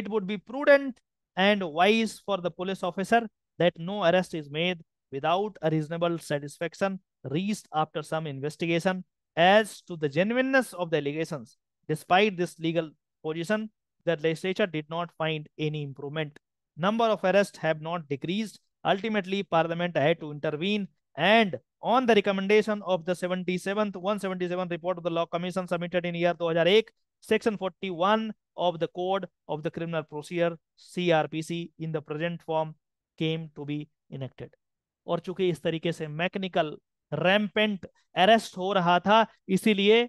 [SPEAKER 1] it would be prudent and wise for the police officer that no arrest is made without a reasonable satisfaction reached after some investigation as to the genuineness of the allegations. Despite this legal position, the legislature did not find any improvement. Number of arrests have not decreased. Ultimately, Parliament had to intervene and on the recommendation of the 77th 177th report of the law commission submitted in year 2001 section 41 of the code of the criminal procedure crpc in the present form came to be enacted और चूंकि इस तरीके से mechanical rampant arrest हो रहा था इसीलिए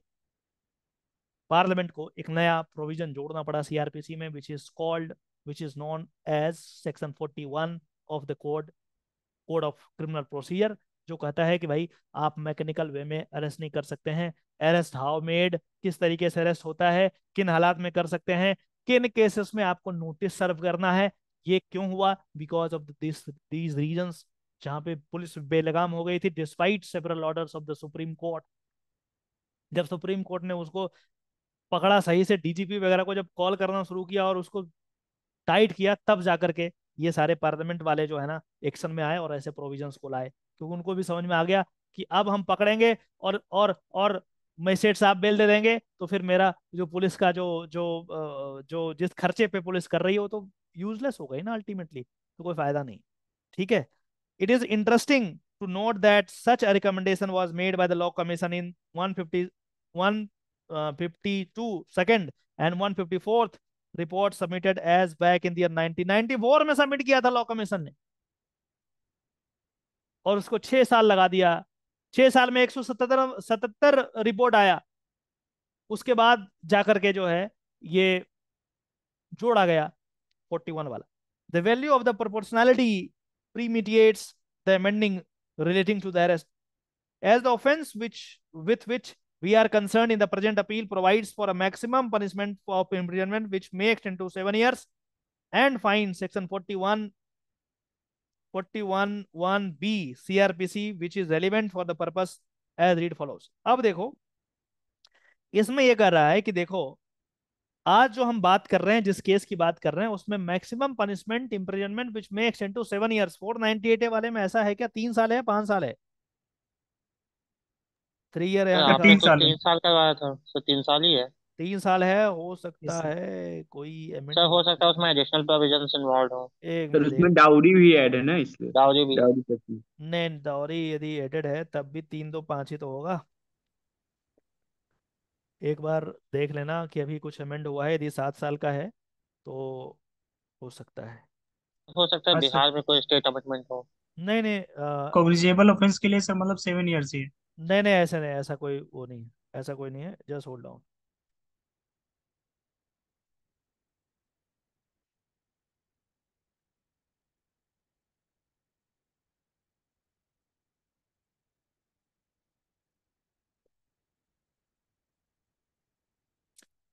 [SPEAKER 1] parliament को एक नया प्रोविजन जोड़ना पड़ा सीआरपीसी में which is called which is non as section 41 of the code code of criminal procedure जो कहता है कि भाई आप मैकेनिकल वे में अरेस्ट नहीं कर सकते हैं अरेस्ट हाउ मेड किस तरीके से अरेस्ट होता है किन हालात में कर सकते हैं किन केसेस में आपको नोटिस सर्व करना है ये क्यों हुआ because of this these reason जहां पे पुलिस बेलगाम हो गई थी despite several orders of the supreme court जब सुप्रीम कोर्ट ने उसको पकड़ा सही से डीजीपी वगैरह को जब कॉल करना शुरू किया और उसको टाइट किया तब जाकर के ये सारे पार्लियामेंट वाले जो है ना एक्शन में आए और ऐसे प्रोविजंस को लाए तो उनको भी समझ में आ गया कि अब हम पकड़ेंगे और और और मैसेट साहब बेल दे देंगे तो फिर मेरा जो पुलिस का जो जो जो जिस खर्चे पे पुलिस कर रही हो तो यूजलेस हो गई ना अल्टीमेटली तो कोई फायदा नहीं ठीक है it is interesting to note that such a recommendation was made by the law commission in 150 152 second and 154th report submitted as back in the 1994 में सबमिट किया था लॉ कमीशन ने और उसको छह साल लगा दिया छह साल में एक सौ रिपोर्ट आया उसके बाद जाकर के जो है ये जोड़ा गया 41 वाला the value of the proportionality permeates the amending relating to the arrest as the offence which with which we are concern in the present appeal provides for a maximum punishment of imprisonment which may extend to seven years and fine section forty 41.1 b CRPC which is relevant for the purpose as read follows अब देखो इसमें यह कह रहा है कि देखो आज जो हम बात कर रहे हैं जिस केस की बात कर रहे हैं उसमें मैक्सिमम पनिशमेंट इम्प्रिजनमेंट विच में एक्सटेंड टू सेवन ईयर्स 498 वाले में ऐसा है क्या तीन साल है पांच साल है थ्री ईयर है हाँ, तीन साल तीन साल का था तो तीन साल ही है तीन साल है हो सकता है कोई सर हो सकता है उसमें एडिशनल प्रोविजंस इन्वॉल्व हो एक सर मिनट उसमें डाउरी भी ऐड है ना इसलिए डाउरी भी डाउरी पर नहीं दौरी यदि एडेड है तब भी तीन दो पांच ही तो होगा एक बार देख लेना कि अभी कुछ अमेंड हुआ है यदि सात साल का है तो हो सकता है
[SPEAKER 2] हो सकता है अच्छा। बिहार में कोई स्टेट अमेंडमेंट हो
[SPEAKER 1] नहीं नहीं कॉग्निजेबल ऑफेंस के लिए सर मतलब सेवन इयर्स ही है नहीं नहीं ऐसा नहीं ऐसा कोई वो नहीं है ऐसा कोई नहीं है जस्ट होल्ड ऑन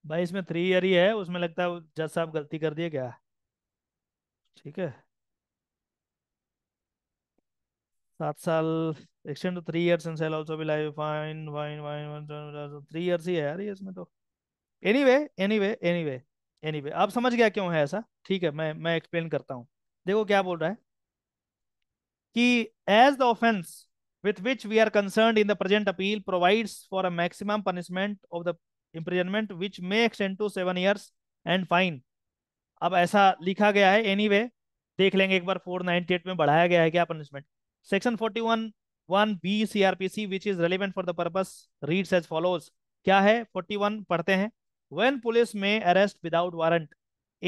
[SPEAKER 1] भाई इसमें थ्री ईयर ही है उसमें लगता है जज साहब गलती कर दिए क्या ठीक है सात साल extend three year and shall also be लाइव fine fine fine three year ही है यार ये इसमें तो एनीवे एनीवे एनीवे एनीवे आप समझ गया क्यों है ऐसा ठीक है मैं मैं एक्सप्लेन करता हूँ देखो क्या बोल रहा है कि as the offence with which we are concern in the present appeal provides for a maximum punishment of the imprisonment which may extend to seven years and fine अब ऐसा लिखा गया है एनी anyway, देख लेंगे एक बार 498 में बढ़ाया गया है क्या punishment section 41 one B C R P C which is relevant for the purpose reads as follows क्या है 41 पढ़ते हैं when police may arrest without warrant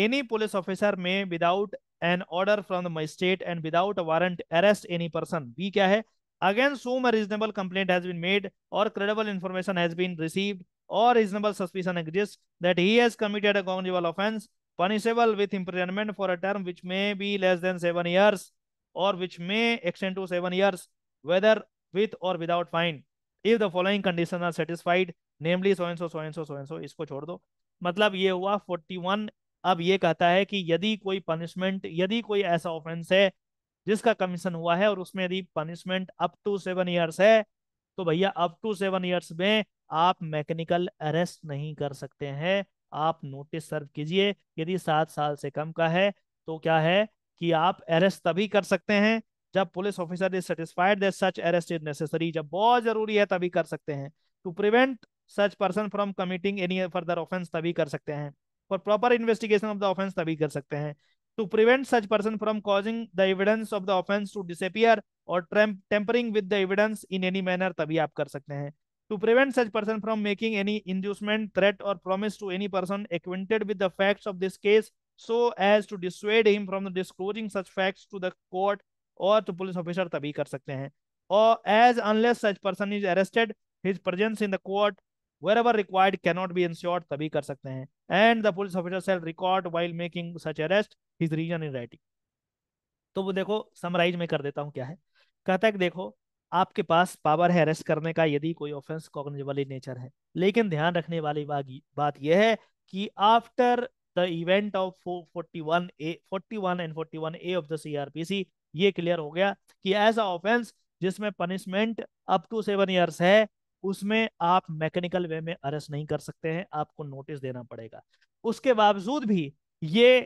[SPEAKER 1] any police officer may without an order from the magistrate and without warrant arrest any person B क्या है against whom a reasonable complaint has been made और credible information has been received or reasonable suspicion exists that he has committed a cognizable offence punishable with imprisonment for a term which may be less than 7 years or which may extend to 7 years whether with or without fine if the following conditions are satisfied namely so and so so and so so and so इसको छोड़ दो मतलब ये हुआ 41 अब ये कहता है कि यदि कोई punishment यदि कोई ऐसा offence है जिसका कमीशन हुआ है और उसमें यदि punishment up to seven years है तो भैया अप टू सेवन ईयर्स में आप मैकेनिकल अरेस्ट नहीं कर सकते हैं आप नोटिस सर्व कीजिए यदि सात साल से कम का है तो क्या है कि आप अरेस्ट तभी कर सकते हैं जब police officer is satisfied such arrest is necessary जब बहुत जरूरी है तभी कर सकते हैं to prevent such person from committing any further offence तभी कर सकते हैं for proper investigation of the offence तभी कर सकते हैं to prevent such person from causing the evidence of the offence to disappear और tampering with the evidence in any manner तभी आप कर सकते हैं to prevent such person from making any inducement, threat, or promise to any person acquainted with the facts of this case so as to dissuade him from the disclosing such facts to the court or to police officer tabhi kar sakte hain or as unless such person is arrested his presence in the court wherever required cannot be ensured tabhi kar sakte hain and the police officer shall record while making such arrest his reason in writing to wo dekho summarize summarize kar deta hu kya hai है hai ki dekho आपके पास power है arrest करने का यदि कोई offence cognizable वाली nature है लेकिन ध्यान रखने वाली बात यह है कि after the event of 41 A 41 and 41 A of the CrPC ये क्लियर हो गया कि एज अ ऑफेंस जिसमें punishment up to seven years है उसमें आप मैकेनिकल वे में अरेस्ट नहीं कर सकते हैं आपको नोटिस देना पड़ेगा उसके बावजूद भी ये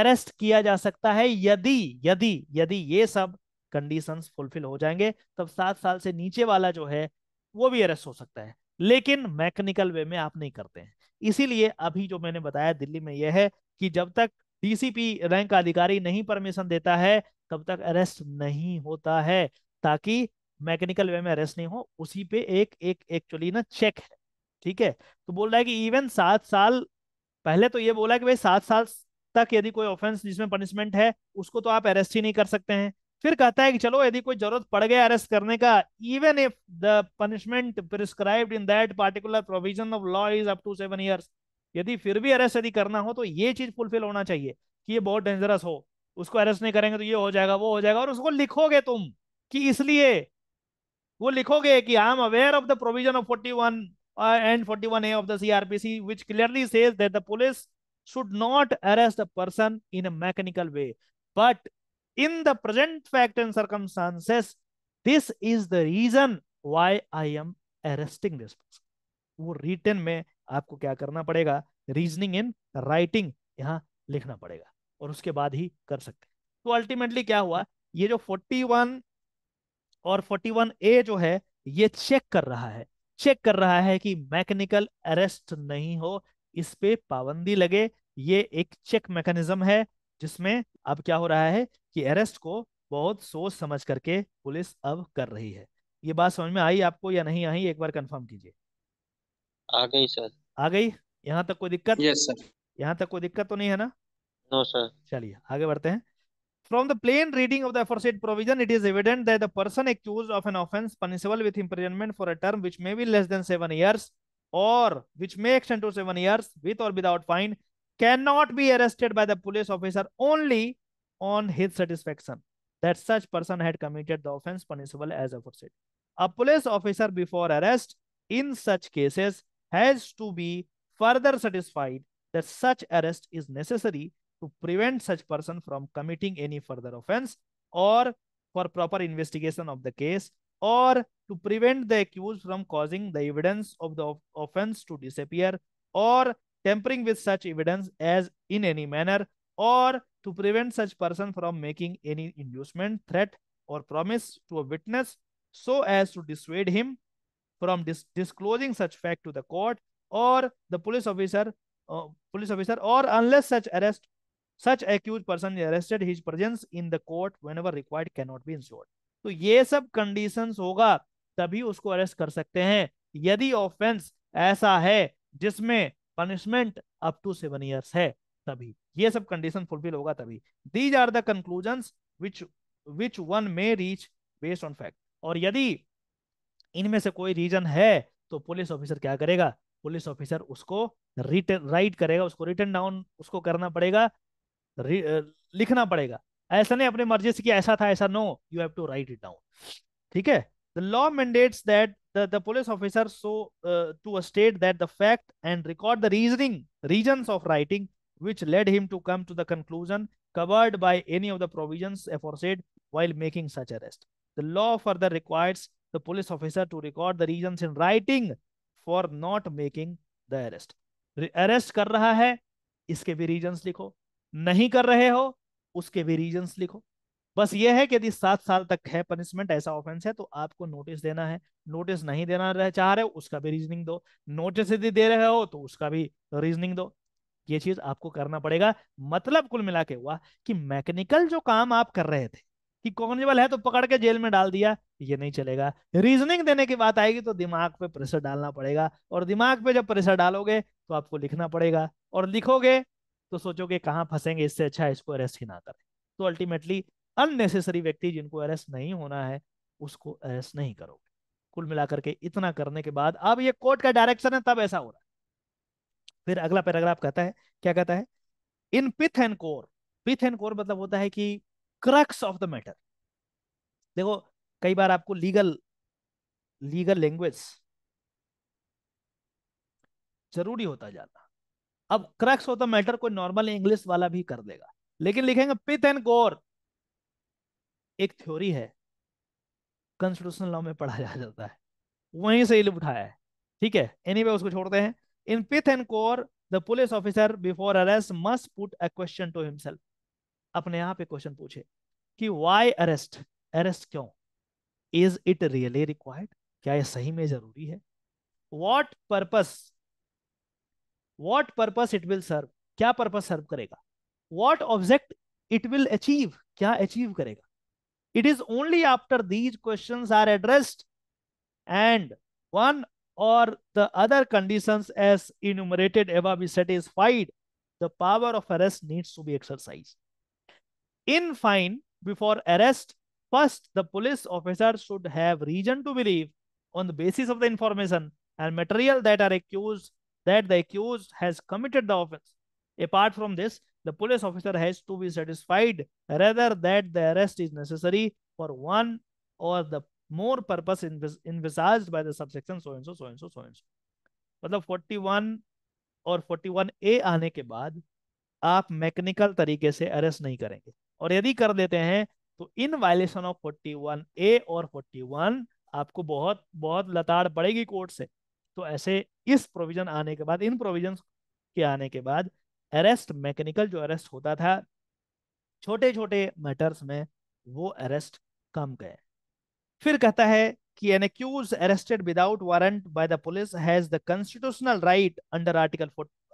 [SPEAKER 1] अरेस्ट किया जा सकता है यदि यदि यदि ये सब कंडीशन फुलफिल हो जाएंगे तब सात साल से नीचे वाला जो है वो भी अरेस्ट हो सकता है लेकिन मैकेनिकल वे में आप नहीं करते हैं इसीलिए अभी जो मैंने बताया दिल्ली में यह है कि जब तक डीसीपी रैंक अधिकारी नहीं परमिशन देता है तब तक अरेस्ट नहीं होता है ताकि मैकेनिकल वे में अरेस्ट नहीं हो उसी पे एक एक एक्चुअली ना चेक है ठीक है तो बोल रहा है कि इवन सात साल पहले तो ये बोला कि भाई सात साल तक यदि कोई ऑफेंस जिसमें पनिशमेंट है उसको तो आप अरेस्ट ही नहीं कर सकते हैं फिर कहता है कि चलो यदि कोई जरूरत पड़ गया अरेस्ट करने का even if the punishment prescribed in that particular provision of law is up to seven years यदि फिर भी अरेस्ट यदि करना हो तो ये चीज फुलफिल होना चाहिए कि ये बहुत डेंजरस हो उसको अरेस्ट नहीं करेंगे तो ये हो जाएगा वो हो जाएगा और उसको लिखोगे तुम कि इसलिए वो लिखोगे कि I am aware of the provision of forty one and forty one A of the R P C which clearly says that the police should not arrest a person in a mechanical way but in the present fact and circumstances this is the reason why i am arresting this person wo written में आपको क्या करना पड़ेगा reasoning in writing yahan लिखना पड़ेगा और उसके बाद ही कर sakte to ultimately kya क्या हुआ ये जो 41 और 41a ए जो है ये चेक कर रहा है चेक कर रहा है कि मैकेनिकल अरेस्ट नहीं हो इस पे पाबंदी लगे ये एक चेक मैकेनिज्म है जिसमें अब क्या हो रहा है कि अरेस्ट को बहुत सोच समझ करके पुलिस अब कर रही है ये बात समझ में आई आपको या नहीं आई एक बार कंफर्म कीजिए आ गई सर आ गई यहां तक कोई दिक्कत यस सर यहां तक कोई दिक्कत तो नहीं है ना नो सर चलिए आगे बढ़ते हैं from the plain reading of the aforesaid provision it is evident that the person accused of an offence punishable with imprisonment for a term which may be less than 7 years और which may extend to 7 years with और without fine cannot be arrested by the police officer only on his satisfaction that such person had committed the offense punishable as aforesaid. A police officer before arrest in such cases has to be further satisfied that such arrest is necessary to prevent such person from committing any further offense or for proper investigation of the case or to prevent the accused from causing the evidence of the offense to disappear or tampering with such evidence as in any manner or to prevent such person from making any inducement threat or promise to a witness so as to dissuade him from dis disclosing such fact to the court or the police officer uh, police officer or unless such arrest such accused person is arrested his presence in the court whenever required cannot be ensured to ye sab conditions hoga tabhi usko arrest kar sakte hain yadi offense aisa hai jisme punishment up to seven years है तभी ये सब condition fulfil होगा तभी these are the conclusion which which one may reach based on fact और यदि इनमें से कोई रीजन है तो पुलिस ऑफिसर क्या करेगा पुलिस ऑफिसर उसको रिटर्न राइट करेगा उसको रिटर्न डाउन उसको करना पड़ेगा लिखना पड़ेगा ऐसा नहीं अपनी मर्जी से कि ऐसा था ऐसा no you have to write it down ठीक है the law mandates that the, the police officer so uh, to state that the fact and record the reasoning reasons of writing which led him to come to the conclusion covered by any of the provisions aforesaid while making such arrest the law further requires the police officer to record the reasons in writing for not making the arrest arrest kar raha hai iske bhi reasons likho nahi kar rahe ho uske bhi reasons likho बस ये है कि यदि सात साल तक है punishment ऐसा ऑफेंस है तो आपको नोटिस देना है नोटिस नहीं देना रह चाह रहे हो उसका भी रीजनिंग दो नोटिस यदि दे रहे हो तो उसका भी रीजनिंग दो ये चीज आपको करना पड़ेगा मतलब कुल मिला के हुआ कि मैकेनिकल जो काम आप कर रहे थे कि कॉन्जेबल है तो पकड़ के जेल में डाल दिया ये नहीं चलेगा रीजनिंग देने की बात आएगी तो दिमाग पे प्रेशर डालना पड़ेगा और दिमाग पे जब प्रेशर डालोगे तो आपको लिखना पड़ेगा और लिखोगे तो सोचोगे कहाँ फंसेंगे इससे अच्छा इसको अरेस्ट ही ना करें तो अल्टीमेटली अननेसेसरी व्यक्ति जिनको अरेस्ट नहीं होना है उसको अरेस्ट नहीं करोगे कुल मिलाकर के इतना करने के बाद अब ये कोर्ट का डायरेक्शन है तब ऐसा हो रहा है फिर अगला पैराग्राफ कहता है क्या कहता है in pith and core pith and core मतलब होता है कि क्रक्स ऑफ द मैटर देखो कई बार आपको लीगल लीगल लैंग्वेज जरूरी होता जाता अब क्रक्स ऑफ द मैटर कोई नॉर्मल इंग्लिश वाला भी कर देगा लेकिन लिखेंगे पिथ एंड कोर एक थ्योरी है कंस्टिट्यूशनल लॉ में पढ़ा जा जाता है वहीं से इल उठाया है ठीक है एनी anyway, उसको छोड़ते हैं in pith and core the police officer before arrest must put a question to himself अपने आप एक क्वेश्चन पूछे कि वाई अरेस्ट अरेस्ट क्यों इज इट रियली रिक्वायर्ड क्या यह सही में जरूरी है what purpose what purpose it will serve क्या पर्पस सर्व करेगा what object it will achieve क्या अचीव करेगा It is only after these questions are addressed and one or the other conditions as enumerated above is satisfied, the power of arrest needs to be exercised. In fine, before arrest, first the police officer should have reason to believe on the basis of the information and material that are accused that the accused has committed the offense. Apart from this, the police officer has to be satisfied rather that the arrest is necessary for one or the more purpose envis envisaged by the subsection so and so so and so so and so मतलब 41 और 41 ए आने के बाद आप mechanical तरीके से arrest नहीं करेंगे और यदि कर देते हैं तो इन वायलेशन ऑफ 41 ए और 41 आपको बहुत बहुत लताड़ पड़ेगी कोर्ट से तो ऐसे इस प्रोविजन आने के बाद इन प्रोविजन के आने के बाद अरेस्ट मैकेनिकल जो अरेस्ट होता था छोटे छोटे मैटर्स में वो अरेस्ट कम गए फिर कहता है कि an accused arrested without warrant by the police has the constitutional right under article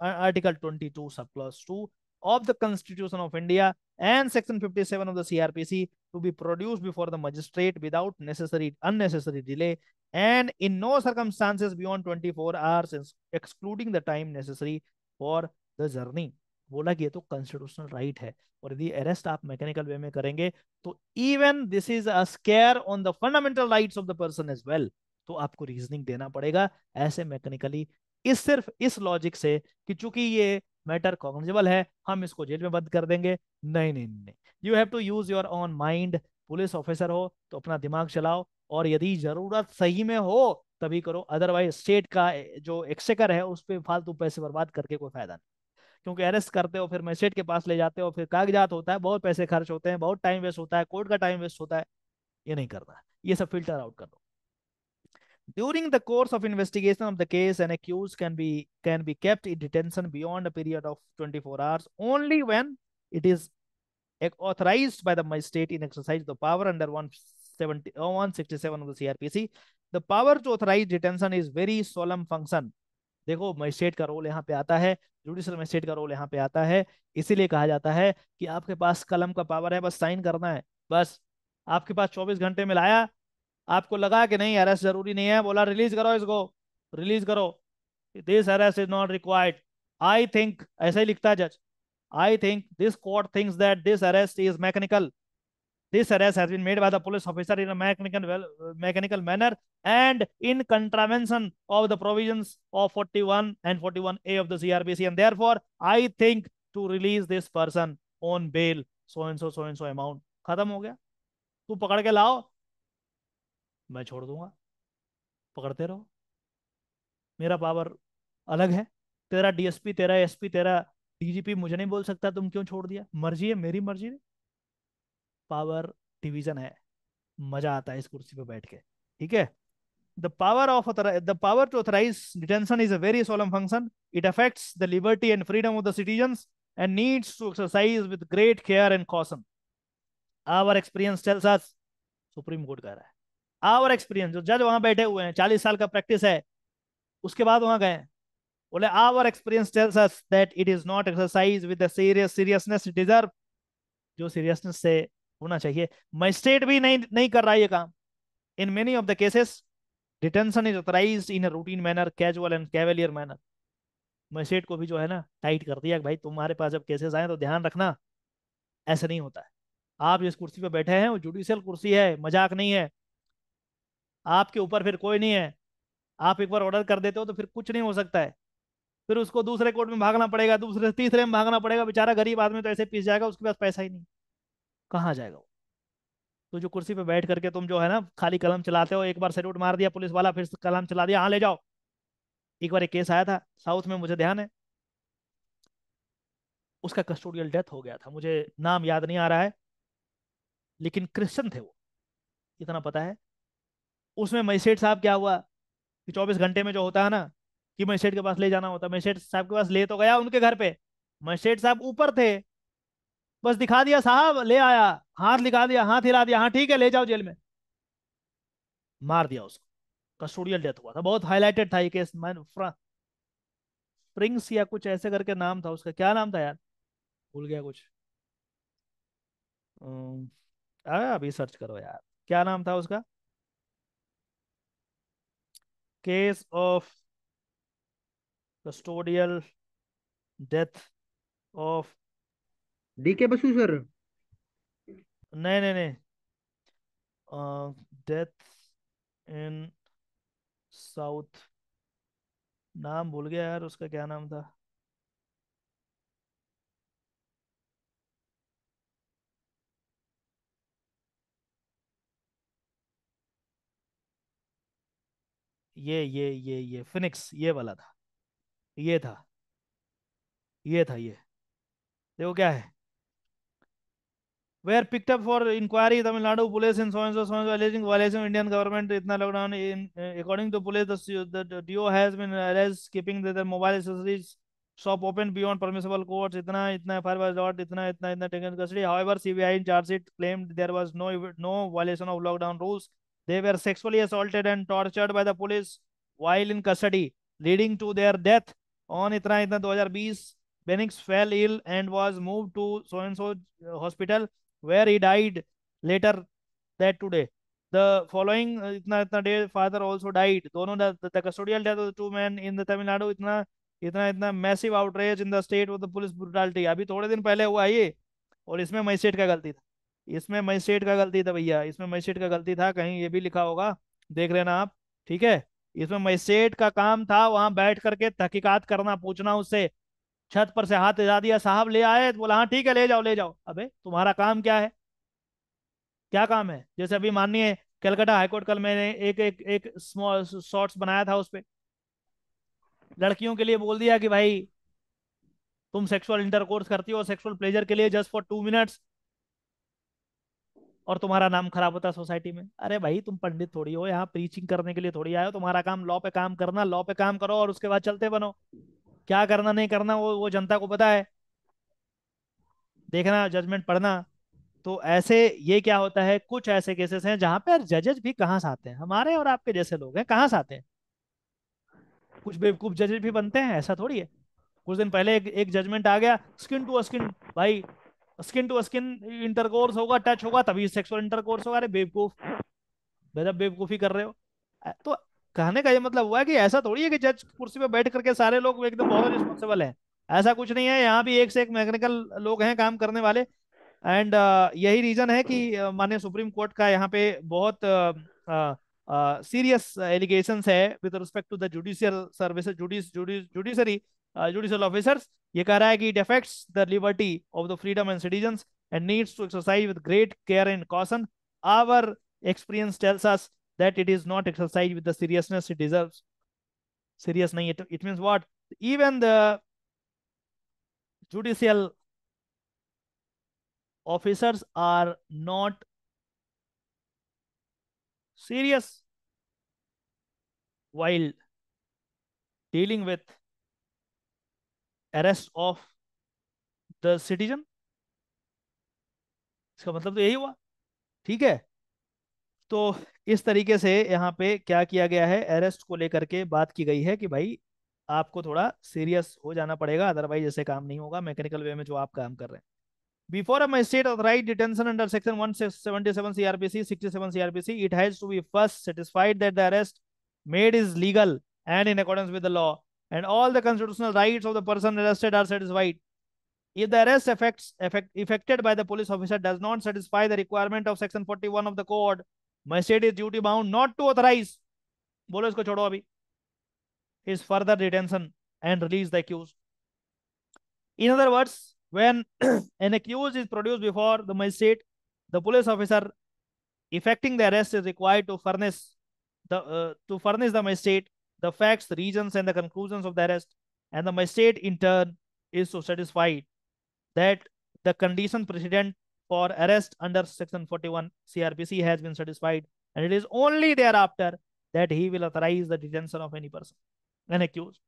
[SPEAKER 1] article 22 sub clause 2 of the constitution of India and section 57 of the CrPC to be produce before the magistrate without necessary unnecessary delay and in no circumstances beyond 24 hours excluding the time necessary for the journey बोला कि ये तो constitutional right है और यदि arrest आप mechanical way में करेंगे तो even this is a scare on the fundamental rights of the person as well तो आपको रीजनिंग देना पड़ेगा ऐसे मैकेनिकली इस सिर्फ इस लॉजिक से कि चूंकि ये मैटर कॉग्निजेबल है हम इसको जेल में बंद कर देंगे नहीं नहीं नहीं you have to use your own mind police officer हो तो अपना दिमाग चलाओ और यदि जरूरत सही में हो तभी करो अदरवाइज स्टेट का जो एक्सेकर है उस पर फालतू पैसे बर्बाद करके कोई फायदा नहीं क्योंकि अरेस्ट करते हो फिर मजिस्ट्रेट के पास ले जाते हो फिर कागजात होता है बहुत पैसे खर्च होते हैं बहुत टाइम वेस्ट होता है कोर्ट का टाइम वेस्ट होता है ये नहीं करना ये सब फिल्टर आउट कर लो during the course of investigation of the case an accused can be can be kept in detention beyond period of twenty four hours only when it is एक authorise by the magistrate in exercise the power under one seven sixty seven of the C R P C the power to authorise detention is very solemn function देखो magistrate का role यहाँ पे आता है judicial magistrate का role यहाँ पे आता है इसीलिए कहा जाता है कि आपके पास कलम का पावर है बस साइन करना है बस आपके पास चौबीस घंटे में लाया आपको लगा कि नहीं अरेस्ट जरूरी नहीं है बोला रिलीज करो इसको रिलीज करो this arrest is not required I think ऐसा ही लिखता है जज I think this court thinks that this arrest is mechanical This arrest has been made by the police officer in a mechanical, mechanical manner and in contravention of the provisions of 41 and 41A of the CRBC. And therefore, I think to release this person on bail, so and so, so and so amount. खत्म हो गया तू पकड़ के लाओ मैं छोड़ दूंगा पकड़ते रहो मेरा पावर अलग है तेरा डीएसपी तेरा एसपी तेरा डीजीपी मुझे नहीं बोल सकता तुम क्यों छोड़ दिया मर्जी है मेरी मर्जी है पावर डिवीजन है मजा आता है इस कुर्सी पे बैठ के ठीक है the power of the power to authorize detention is a very solemn function it affects the liberty and freedom of the citizens and needs to exercise with great care and caution our experience tells us supreme court कह रहा है our experience जो जज वहां बैठे हुए हैं 40 साल का प्रैक्टिस है उसके बाद वहां गए बोले our experience tells us that it is not exercised with the serious seriousness it deserve जो seriousness से होना चाहिए मजिस्ट्रेट भी नहीं नहीं कर रहा है ये काम in many of the cases detention is authorise in routine manner casual and cavalier manner magistrate को भी जो है ना टाइट कर दिया भाई तुम्हारे पास जब केसेस आए तो ध्यान रखना ऐसा नहीं होता है आप जिस कुर्सी पर बैठे हैं वो जुडिशियल कुर्सी है मजाक नहीं है आपके ऊपर फिर कोई नहीं है आप एक बार ऑर्डर कर देते हो तो फिर कुछ नहीं हो सकता है फिर उसको दूसरे कोर्ट में भागना पड़ेगा दूसरे तीसरे में भागना पड़ेगा बेचारा गरीब आदमी तो ऐसे पीस जाएगा उसके पास पैसा ही नहीं कहाँ जाएगा वो तो जो कुर्सी पे बैठ करके तुम जो है ना खाली कलम चलाते हो एक बार सैल्यूट मार दिया पुलिस वाला फिर कलम चला दिया हाँ ले जाओ एक बार एक केस आया था साउथ में मुझे ध्यान है उसका कस्टोडियल डेथ हो गया था मुझे नाम याद नहीं आ रहा है लेकिन क्रिश्चन थे वो इतना पता है उसमें मैसेठ साहब क्या हुआ कि चौबीस घंटे में जो होता है ना कि मैसेठ के पास ले जाना होता मैसेट साहब के पास ले तो गया उनके घर पे मजिस्ट्रेट साहब ऊपर थे बस दिखा दिया साहब ले आया हाथ लिखा दिया हाथ हिला दिया हाँ ठीक है ले जाओ जेल में मार दिया उसको कस्टोडियल डेथ हुआ था बहुत हाईलाइटेड था ये केस मैन प्रिंस या कुछ ऐसे करके नाम था उसका क्या नाम था यार भूल गया कुछ आया अभी सर्च करो यार क्या नाम था उसका case of custodial death of D K Basu sir नहीं नहीं नहीं डेथ इन साउथ नाम भूल गया यार उसका क्या नाम था ये ये ये ये फिनिक्स ये वाला था ये था ये था ये देखो क्या है were picked up for inquiry Tamil Nadu police and so and so so and so alleging violation of Indian government itna lockdown in uh, according to police the, the, the has been arrested keeping the, mobile accessories shop open beyond permissible courts itna itna fire was dot itna itna itna taken custody however CBI in charge it claimed there was no no violation of lockdown rules they were sexually assaulted and tortured by the police while in custody leading to their death on itna itna 2020 Benix fell ill and was moved to so and so uh, hospital where he died later that today. The following itna uh, itna day father also died. Dono the, the, the custodial death of the two men in the Tamil Nadu itna इतना इतना massive outrage in the state वो तो police brutality अभी थोड़े दिन पहले हुआ ये और इसमें मजिस्ट्रेट का गलती था इसमें मजिस्ट्रेट का गलती था भैया इसमें मजिस्ट्रेट का गलती था कहीं ये भी लिखा होगा देख लेना आप ठीक है इसमें मजिस्ट्रेट का काम था वहां बैठ करके तहकीकात करना पूछना उससे छत पर से हाथ हिला दिया साहब ले आए तो बोला हाँ ठीक है ले जाओ ले जाओ अबे तुम्हारा काम क्या है क्या काम है जैसे अभी माननीय कलकत्ता हाईकोर्ट कल मैंने एक एक एक स्मॉल शॉर्ट्स बनाया था उस पर लड़कियों के लिए बोल दिया कि भाई तुम सेक्सुअल इंटरकोर्स करती हो सेक्सुअल प्लेजर के लिए जस्ट फॉर टू मिनट्स और तुम्हारा नाम खराब होता सोसाइटी में अरे भाई तुम पंडित थोड़ी हो यहाँ प्रीचिंग करने के लिए थोड़ी आए हो तुम्हारा काम लॉ पे काम करना लॉ पे काम करो और उसके बाद चलते बनो क्या करना नहीं करना वो वो जनता को पता है देखना जजमेंट पढ़ना तो ऐसे ये क्या होता है कुछ ऐसे केसेस हैं जहां पर जजेज भी कहां से आते हैं हमारे और आपके जैसे लोग हैं कहां से आते हैं कुछ बेवकूफ जजेज भी बनते हैं ऐसा थोड़ी है कुछ दिन पहले एक, एक जजमेंट आ गया स्किन टू स्किन भाई स्किन टू स्किन इंटरकोर्स होगा टच होगा तभी सेक्सुअल इंटरकोर्स होगा अरे बेवकूफ बेवकूफी कर रहे हो तो कहने का ये मतलब हुआ है कि ऐसा थोड़ी है कि जज कुर्सी पे बैठ करके सारे लोग एकदम बहुत रिस्पॉन्सिबल है ऐसा कुछ नहीं है यहाँ भी एक से एक मैकेनिकल लोग हैं काम करने वाले एंड uh, यही रीजन है कि uh, माने सुप्रीम कोर्ट का यहाँ पे बहुत सीरियस एलिगेशन है with respect to the judicial service judiciary judicial officers ये कह रहा है कि it affects the liberty of the freedom and citizen and needs to exercise with great care and caution our experience tells us that it is not exercised with the seriousness it deserves. Serious nahi. It, it means what? Even the judicial officers are not serious while dealing with arrest of the citizen इसका मतलब तो यही हुआ ठीक है तो इस तरीके से यहाँ पे क्या किया गया है अरेस्ट को लेकर के बात की गई है कि भाई आपको थोड़ा सीरियस हो जाना पड़ेगा अदरवाइज ऐसे काम नहीं होगा मैकेनिकल वे में जो आप काम कर रहे हैं before a magistrate authorise detention under section 177 CrPC 67 CrPC it has to be first satisfied that the arrest made is legal and in accordance with law and all the constitutional rights of the person arrested are satisfied if the arrest effects effected by the police officer does not satisfy the requirement of section 41 of the code Mercedes is duty bound not to authorise बोलो इसको छोड़ो his further detention and release the accused. In other words, when an accused is produced before the magistrate, the police officer effecting the arrest is required to furnish the uh, to furnish the magistrate the facts, the reasons, and the conclusions of the arrest, and the magistrate in turn is so satisfied that the condition precedent for arrest under section 41 crpc has been satisfied and it is only thereafter that he will authorize the detention of any person an accused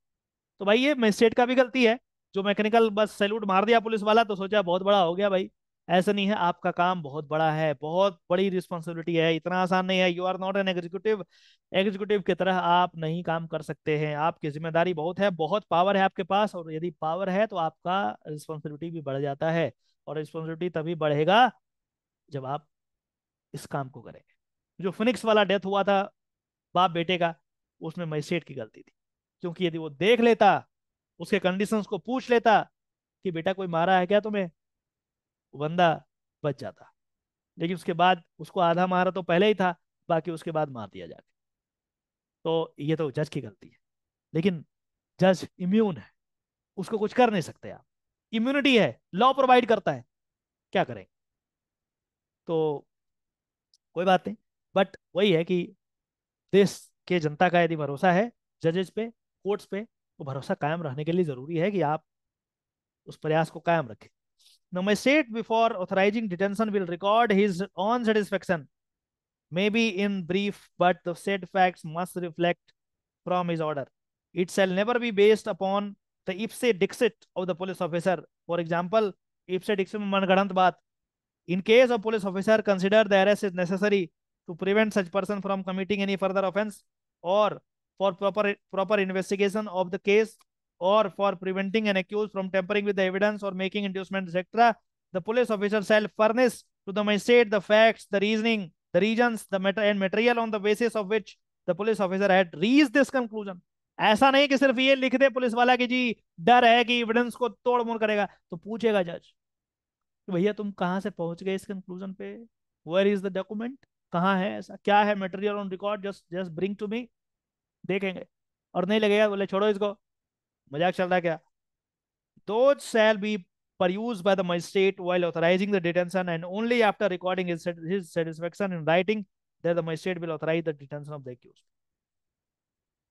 [SPEAKER 1] तो भाई ये magistrate का भी गलती है जो mechanical बस salute मार दिया पुलिस वाला तो सोचा बहुत बड़ा हो गया भाई ऐसा नहीं है आपका काम बहुत बड़ा है बहुत बड़ी रिस्पॉन्सिबिलिटी है इतना आसान नहीं है you are not an executive executive की तरह आप नहीं काम कर सकते हैं आपकी जिम्मेदारी बहुत है बहुत पावर है आपके पास और यदि पावर है तो आपका रिस्पॉन्सिबिलिटी भी बढ़ जाता है और रिस्पॉन्सिबिलिटी तभी बढ़ेगा जब आप इस काम को करेंगे जो फिनिक्स वाला डेथ हुआ था बाप बेटे का उसमें मजिस्ट्रेट की गलती थी क्योंकि यदि वो देख लेता उसके कंडीशन को पूछ लेता कि बेटा कोई मारा है क्या तुम्हें बंदा बच जाता लेकिन उसके बाद उसको आधा मारा तो पहले ही था बाकी उसके बाद मार दिया जाके तो ये तो जज की गलती है लेकिन जज इम्यून है उसको कुछ कर नहीं सकते आप इम्यूनिटी है लॉ प्रोवाइड करता है क्या करें तो कोई बात नहीं बट वही है कि देश के जनता का यदि भरोसा है जजेस पे कोर्ट्स पे तो भरोसा कायम रहने के लिए ज़रूरी है कि आप उस प्रयास को कायम रखें नमेसेट before authorising detention will record his own satisfaction may be in brief but the set facts must reflect from his order it shall never be based upon the ipse dixit of the police officer for example ipse dixit mangadant baat in case a police officer consider the arrest is necessary to prevent such person from committing any further offense or for proper proper investigation of the case or for preventing an accused from tampering with the evidence or making inducement etc the police officer shall furnish to the magistrate the facts the reasoning the reasons the matter and material on the basis of which the police officer had reached this conclusion ऐसा नहीं कि सिर्फ ये लिख दे police वाला कि जी डर है कि एविडेंस को तोड़ मोड़ करेगा तो पूछेगा जज भैया तुम कहां से पहुंच गए इस कंक्लूजन पे वेयर इज द डॉक्यूमेंट कहाँ है ऐसा क्या है material on record just just bring to me देखेंगे और नहीं लगेगा बोले छोड़ो इसको मजाक चल रहा क्या दो shall be perused by the magistrate while authorising the detention and only after recording in writing the magistrate will authorise the detention of the accused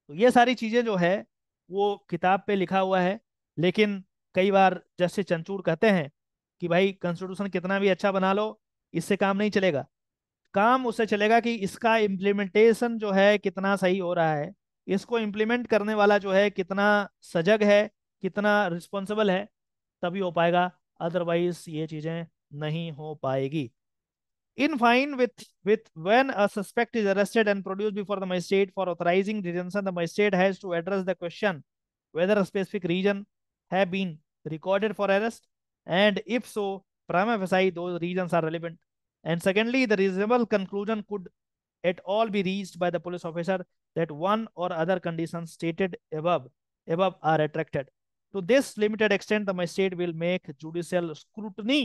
[SPEAKER 1] तो ये सारी चीज़ें जो है वो किताब पे लिखा हुआ है लेकिन कई बार जस्टिस चंचूर कहते हैं कि भाई कॉन्स्टिट्यूशन कितना भी अच्छा बना लो इससे काम नहीं चलेगा काम उससे चलेगा कि इसका इम्प्लीमेंटेशन जो है कितना सही हो रहा है इसको इम्प्लीमेंट करने वाला जो है कितना सजग है कितना रिस्पॉन्सिबल है तभी हो पाएगा अदरवाइज ये चीज़ें नहीं हो पाएगी in fine with with when a suspect is arrested and produced before the magistrate for authorizing detention the magistrate has to address the question whether a specific region have been recorded for arrest and if so prima facie those regions are relevant and secondly the reasonable conclusion could at all be reached by the police officer that one or other conditions stated above above are attracted to this limited extent the magistrate will make judicial scrutiny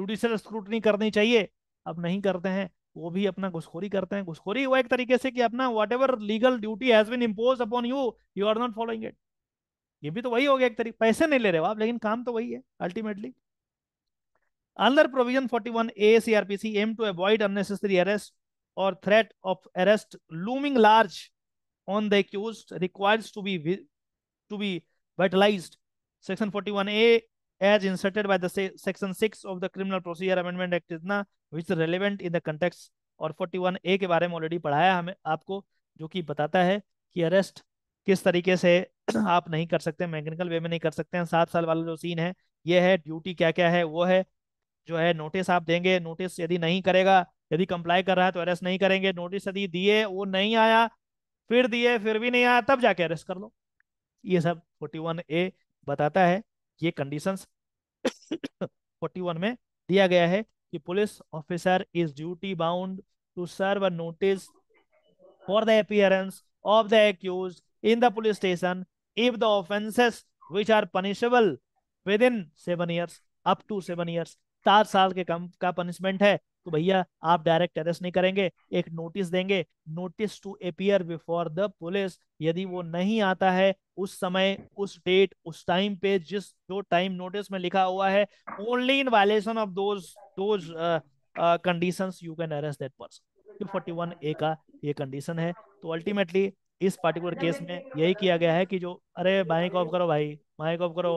[SPEAKER 1] judicial scrutiny karni chahiye अब नहीं करते हैं वो भी अपना घुसखोरी करते हैं घुसखोरी वो एक तरीके से कि अपना whatever legal duty has been impose upon you you are not following it ये भी तो वही हो गया एक तरीके पैसे नहीं ले रहे हो आप लेकिन काम तो वही है ultimately under provision 41 A C R P C aim to avoid unnecessary arrest और or threat of arrest looming large on the accused requires to be to be vitalized section A as inserted by the section 6 of the criminal procedure amendment act इतना which relevant in the context और 41a के बारे में already पढ़ाया हमें आपको जो कि बताता है कि अरेस्ट किस तरीके से आप नहीं कर सकते मैकेनिकल वे में नहीं कर सकते हैं सात साल वाला जो सीन है ये है ड्यूटी क्या क्या है वो है जो है नोटिस आप देंगे नोटिस यदि नहीं करेगा यदि कंप्लाई कर रहा है तो अरेस्ट नहीं करेंगे नोटिस यदि दिए वो नहीं आया फिर दिए फिर भी नहीं आया तब जाके अरेस्ट कर लो ये सब फोर्टी वन ए बताता है ये कंडीशंस 41 में दिया गया है कि police officer is duty bound to serve a notice for the appearance of the accused in the police station if the offences which are punishable within seven years up to seven years सात साल के कम का punishment है तो भैया आप direct arrest नहीं करेंगे एक नोटिस देंगे notice to appear before the police यदि वो नहीं आता है उस समय उस डेट उस टाइम पे जिस जो टाइम नोटिस में लिखा हुआ है only in violation of those those conditions you can arrest that person forty one A का ये कंडीशन है तो अल्टीमेटली इस पार्टिकुलर केस में यही किया गया है कि जो अरे माइक ऑफ करो भाई माइक ऑफ करो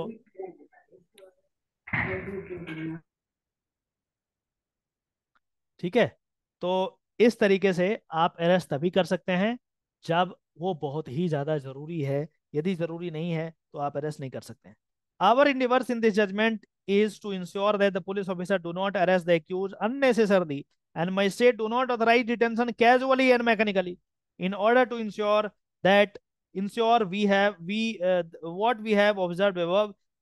[SPEAKER 1] ठीक है तो इस तरीके से आप अरेस्ट तभी कर सकते हैं जब वो बहुत ही ज्यादा जरूरी है यदि जरूरी नहीं है तो आप अरेस्ट नहीं कर सकते our endeavour in this judgment is to ensure that the police officer do not arrest दूज unnecessarily and magistrate do not authorise detention casually and mechanically in order to ensure that ensure we have we what we have observe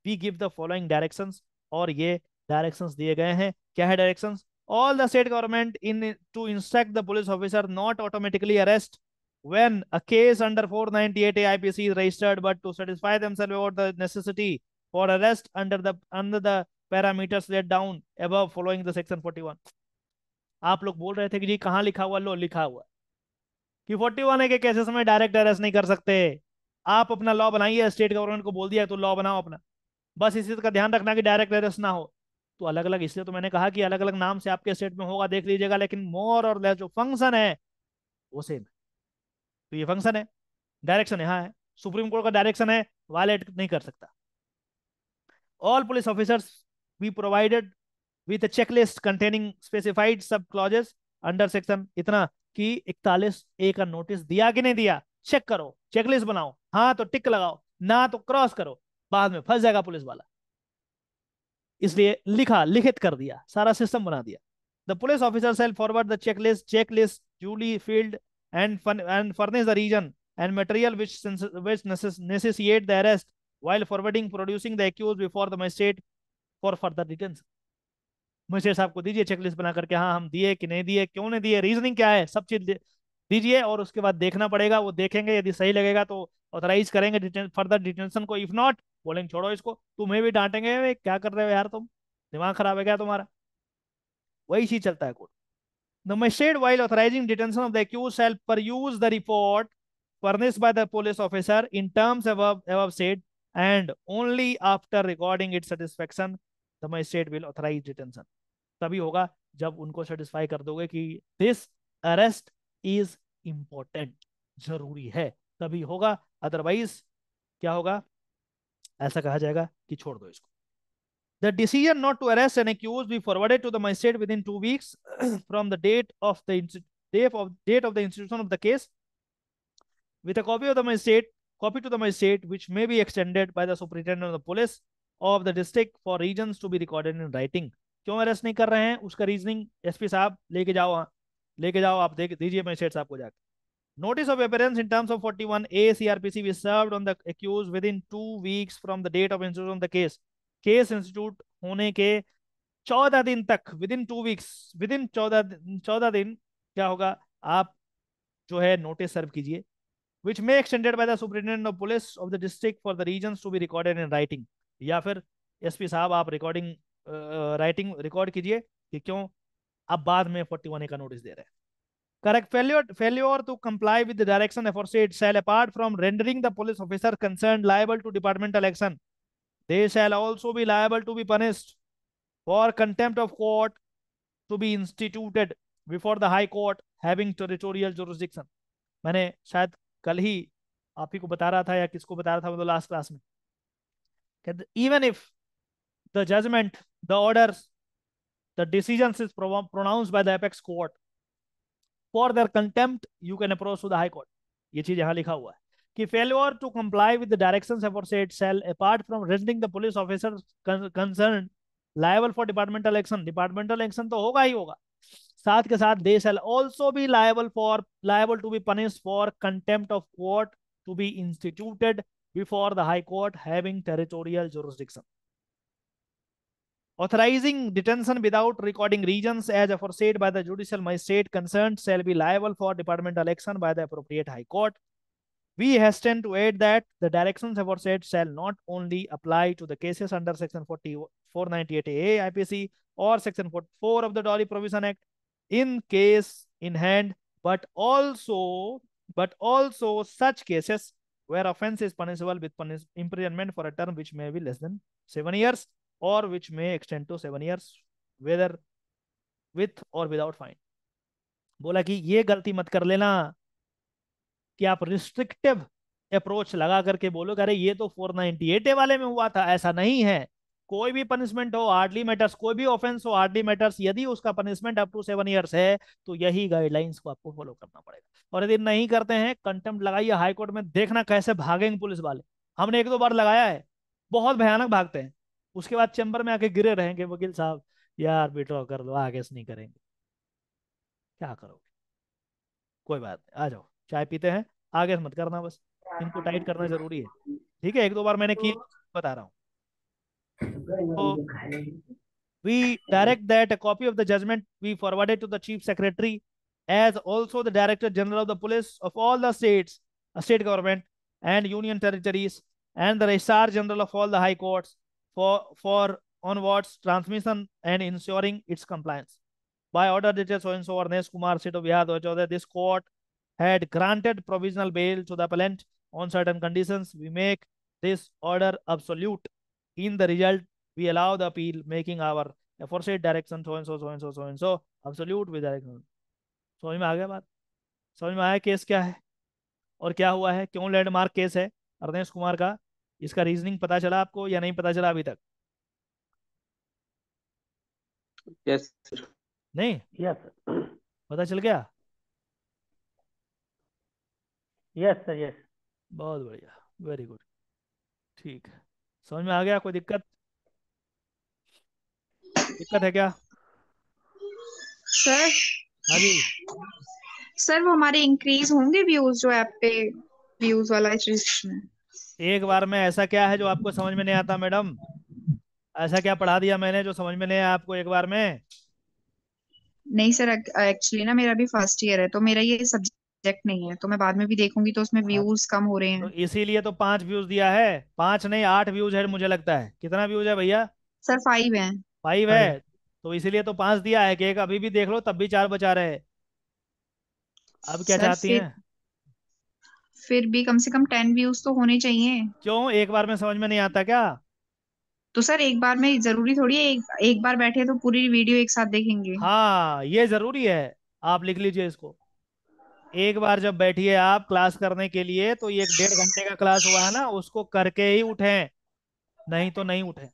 [SPEAKER 1] we give the following direction और ये direction दिए गए हैं क्या है direction all the state government in to instruct the police officer not automatically arrest when a case under 498 AIPC is registered, but to satisfy themselves about the necessity for arrest under the under the parameters laid down above following the section 41. आप लोग बोल रहे थे कि जी कहाँ लिखा हुआ लो लिखा हुआ कि 41 है के केसेस में डायरेक्ट अरेस्ट नहीं कर सकते आप अपना लॉ बनाइए स्टेट गवर्नमेंट को बोल दिया तो लॉ बनाओ अपना बस इसी का ध्यान रखना कि डायरेक्ट अरेस्ट ना हो तो अलग अलग इसलिए तो मैंने कहा कि अलग अलग नाम से आपके स्टेट में होगा देख लीजिएगा लेकिन मोर और लेस जो फंक्शन है वो सेम है तो ये फंक्शन है डायरेक्शन यहाँ है सुप्रीम कोर्ट का डायरेक्शन है वायलेट नहीं कर सकता all police officers be provided with checklist containing specified sub clauses under section इतना कि इकतालीस ए का नोटिस दिया कि नहीं दिया चेक करो चेकलिस्ट बनाओ हाँ तो टिक लगाओ ना तो क्रॉस करो बाद में फंस जाएगा पुलिस वाला इसलिए लिखा लिखित कर दिया सारा सिस्टम बना दिया the police officer shall forward the checklist checklist duly filled and fun and furnish the region and material which which necessitate the arrest while forwarding producing the accused before the magistrate for further detention magistrate साहब को दीजिए checklist बना करके हाँ हम दिए कि नहीं दिए क्यों नहीं दिए रीजनिंग क्या है सब चीज दीजिए और उसके बाद देखना पड़ेगा वो देखेंगे यदि सही लगेगा तो ऑथराइज करेंगे फर्दर डिटेंशन को इफ नॉट बोलेंगे छोड़ो इसको तुम्हें भी डांटेंगे क्या कर रहे हो यार तुम दिमाग खराब है क्या तुम्हारा वही चीज चलता है court The magistrate, while authorizing detention of the accused, shall peruse the report furnished by the police officer in terms above, above said, and only after recording its satisfaction, the magistrate will authorize detention. tabhi hoga jab unko satisfy kar doge ki this arrest is important zaruri hai tabhi hoga otherwise kya hoga aisa kaha jayega ki chhod do isko The decision not to arrest an accused be forwarded to the magistrate within two weeks from the date of the day of date of the institution of the case, with a copy of the magistrate copy to the magistrate, which may be extended by the superintendent of the police of the district for reasons to be recorded in writing. क्यों arrest नहीं कर रहे हैं उसका reasoning SP साहब लेके जाओ लेके जाओ आप देख दीजिए magistrate साहब को जाकर Notice of appearance in terms of 41A CRPC will served on the accused within two weeks from the date of institution of the case. Case institute होने के चौदह दिन तक within two weeks within चौदह चौदह दिन क्या होगा आप जो है नोटिस सर्व कीजिए which may extended by the superintendent of police of the district for the reason to be recorded in writing या फिर एसपी साहब आप रिकॉर्डिंग राइटिंग रिकॉर्ड कीजिए कि क्यों आप बाद में फोर्टी वन ए का नोटिस दे रहे हैं correct failure failure to comply with the direction aforesaid shall apart from rendering the police officer concerned liable to departmental action they shall also be liable to be punished for contempt of court to be instituted before the high court having territorial jurisdiction मैंने शायद कल ही आप ही को बता रहा था या किसको बता रहा था मतलब लास्ट क्लास में even if the judgment the order the decision is pronounce by the apex court for their contempt you can approach to the high court ये चीज यहाँ लिखा हुआ है failure to comply with the directions aforesaid shall apart from rendering the police officer concerned liable for departmental action departmental action to होगा ही होगा साथ के साथ दे shall also be liable for liable to be punished for contempt of court to be instituted before the high court having territorial jurisdiction authorizing detention without recording reasons as aforesaid by the judicial magistrate concerned shall be liable for departmental action by the appropriate high court we hasten to add that the directions said shall not only apply to the cases under Section 4498 498A IPC or Section 44 of the Dolly Provision Act in case in hand, but also but also such cases where offense is punishable with punish imprisonment for a term which may be less than seven years or which may extend to seven years, whether with or without fine. बोला कि ये गलती मत कर लेना कि आप restrictive approach लगा करके बोलो अरे ये तो 498 वाले में हुआ था ऐसा नहीं है कोई भी पनिशमेंट हो हार्डली मैटर्स कोई भी ऑफेंस हो हार्डली मैटर्स यदि उसका punishment up to seven years है तो यही गाइडलाइंस को आपको फॉलो करना पड़ेगा और यदि नहीं करते हैं कंटेम लगाइए हाईकोर्ट में देखना कैसे भागेंगे पुलिस वाले हमने एक दो बार लगाया है बहुत भयानक भागते हैं उसके बाद चैम्बर में आके गिरे रहेंगे वकील साहब यार बेटा कर लो आगे नहीं करेंगे क्या करोगे कोई बात नहीं आ जाओ चाय पीते हैं आगे मत करना बस इनको टाइट करना जरूरी है ठीक है एक दो बार मैंने की बता रहा हूँ तो we direct that a copy of the judgment be forwarded to the chief secretary as also the director general of the police of all the states a state government and union territories and the registrar general of all the high courts for for onwards transmission and ensuring its compliance by order dated so and so Arnesh Kumar State of Bihar 2014 this court had granted provisional bail to the appellant on certain conditions, we make this order absolute. In the result, we allow the appeal making our aforesaid direction so and so, so and so, so and so absolute with direction. so hum आ गया बात समझ में आया case क्या है और क्या हुआ है क्यों लैंडमार्क केस है अर्देश कुमार का इसका रीजनिंग पता चला आपको या नहीं पता चला अभी तक yes, nahi yes, sir pata chal gaya yes sir yes बहुत बढ़िया वेरी गुड ठीक है समझ में आ गया कोई दिक्कत दिक्कत है क्या सर
[SPEAKER 2] हाँ जी सर वो हमारे इंक्रीज होंगे व्यूज जो ऐप पे व्यूज वाला चीज
[SPEAKER 1] एक बार में ऐसा क्या है जो आपको समझ में नहीं आता मैडम ऐसा क्या पढ़ा दिया मैंने जो समझ में नहीं आया आपको एक बार में
[SPEAKER 2] नहीं सर एक्चुअली ना मेरा भी फर्स्ट ईयर है तो मेरा ये सब्जेक्ट ऑब्जेक्ट नहीं है तो मैं बाद में भी देखूंगी तो उसमें हाँ व्यूज कम हो रहे
[SPEAKER 1] तो हैं इसीलिए तो पांच व्यूज दिया है पांच नहीं आठ व्यूज है मुझे लगता है कितना व्यूज है भैया सर फाइव है फाइव है तो इसीलिए तो पांच दिया है कि एक अभी भी देख लो तब भी चार बचा रहे अब क्या सर, चाहती फिर हैं
[SPEAKER 2] फिर भी कम से कम टेन व्यूज तो होने चाहिए क्यों एक बार में समझ में नहीं आता क्या तो सर एक बार में जरूरी थोड़ी है एक, एक बार बैठे तो पूरी वीडियो एक साथ देखेंगे
[SPEAKER 1] हाँ ये जरूरी है आप लिख लीजिए इसको एक बार जब बैठिए आप क्लास करने के लिए तो ये डेढ़ घंटे का क्लास हुआ है ना उसको करके ही उठे नहीं तो नहीं उठे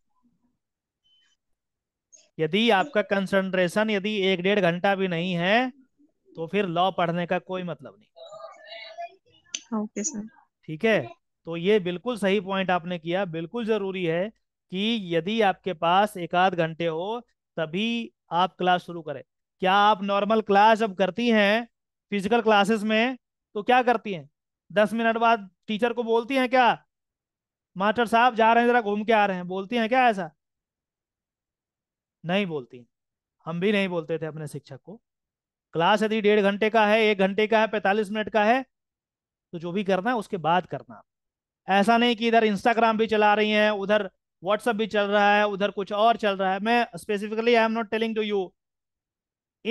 [SPEAKER 1] यदि आपका कंसंट्रेशन यदि एक डेढ़ घंटा भी नहीं है तो फिर लॉ पढ़ने का कोई मतलब
[SPEAKER 2] नहीं ओके सर
[SPEAKER 1] ठीक है तो ये बिल्कुल सही पॉइंट आपने किया बिल्कुल जरूरी है कि यदि आपके पास एक आध घंटे हो तभी आप क्लास शुरू करें क्या आप नॉर्मल क्लास अब करती हैं फिजिकल क्लासेस में तो क्या करती हैं दस मिनट बाद टीचर को बोलती हैं क्या मास्टर साहब जा रहे हैं जरा घूम के आ रहे हैं बोलती हैं क्या ऐसा नहीं बोलती हम भी नहीं बोलते थे अपने शिक्षक को क्लास यदि डेढ़ घंटे का है एक घंटे का है पैंतालीस मिनट का है तो जो भी करना है उसके बाद करना ऐसा नहीं कि इधर इंस्टाग्राम भी चला रही हैं उधर व्हाट्सअप भी चल रहा है उधर कुछ और चल रहा है मैं specifically I am not telling to you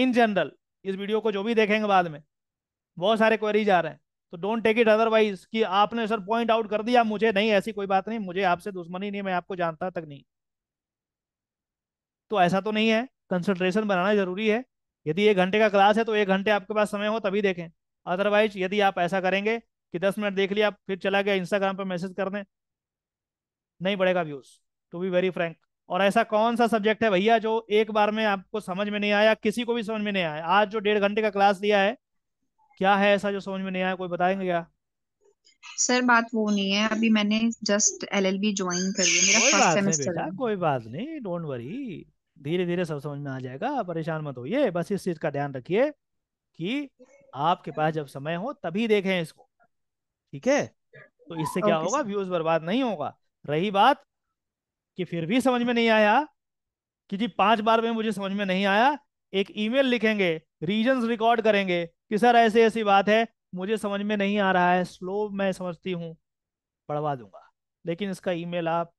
[SPEAKER 1] in general इस वीडियो को जो भी देखेंगे बाद में बहुत सारे क्वेरीज आ रहे हैं तो डोंट टेक इट अदरवाइज कि आपने सर पॉइंट आउट कर दिया मुझे नहीं ऐसी कोई बात नहीं मुझे आपसे दुश्मनी नहीं मैं आपको जानता तक नहीं तो ऐसा तो नहीं है कंसंट्रेशन बनाना जरूरी है यदि एक घंटे का क्लास है तो एक घंटे आपके पास समय हो तभी देखें अदरवाइज यदि आप ऐसा करेंगे कि दस मिनट देख लिया फिर चला गया इंस्टाग्राम पर मैसेज कर दें नहीं बढ़ेगा views to be very frank और ऐसा कौन सा सब्जेक्ट है भैया जो एक बार में आपको समझ में नहीं आया किसी को भी समझ में नहीं आया आज जो डेढ़ घंटे का क्लास लिया है क्या है ऐसा जो समझ में नहीं आया कोई बताएंगे क्या
[SPEAKER 2] सर बात वो नहीं है अभी मैंने जस्ट एलएलबी ज्वाइन कर लिया मेरा
[SPEAKER 1] कोई बात नहीं डोंट वरी धीरे धीरे सब समझ में आ जाएगा परेशान मत होइए बस इस चीज का ध्यान रखिए कि आपके पास जब समय हो तभी देखें इसको ठीक है तो इससे क्या होगा व्यूज बर्बाद नहीं होगा रही बात कि फिर भी समझ में नहीं आया कि जी पांच बार में मुझे समझ में नहीं आया एक ईमेल लिखेंगे रीजन रिकॉर्ड करेंगे कि सर ऐसी ऐसी बात है मुझे समझ में नहीं आ रहा है स्लो मैं समझती हूँ पढ़वा दूंगा लेकिन इसका ईमेल आप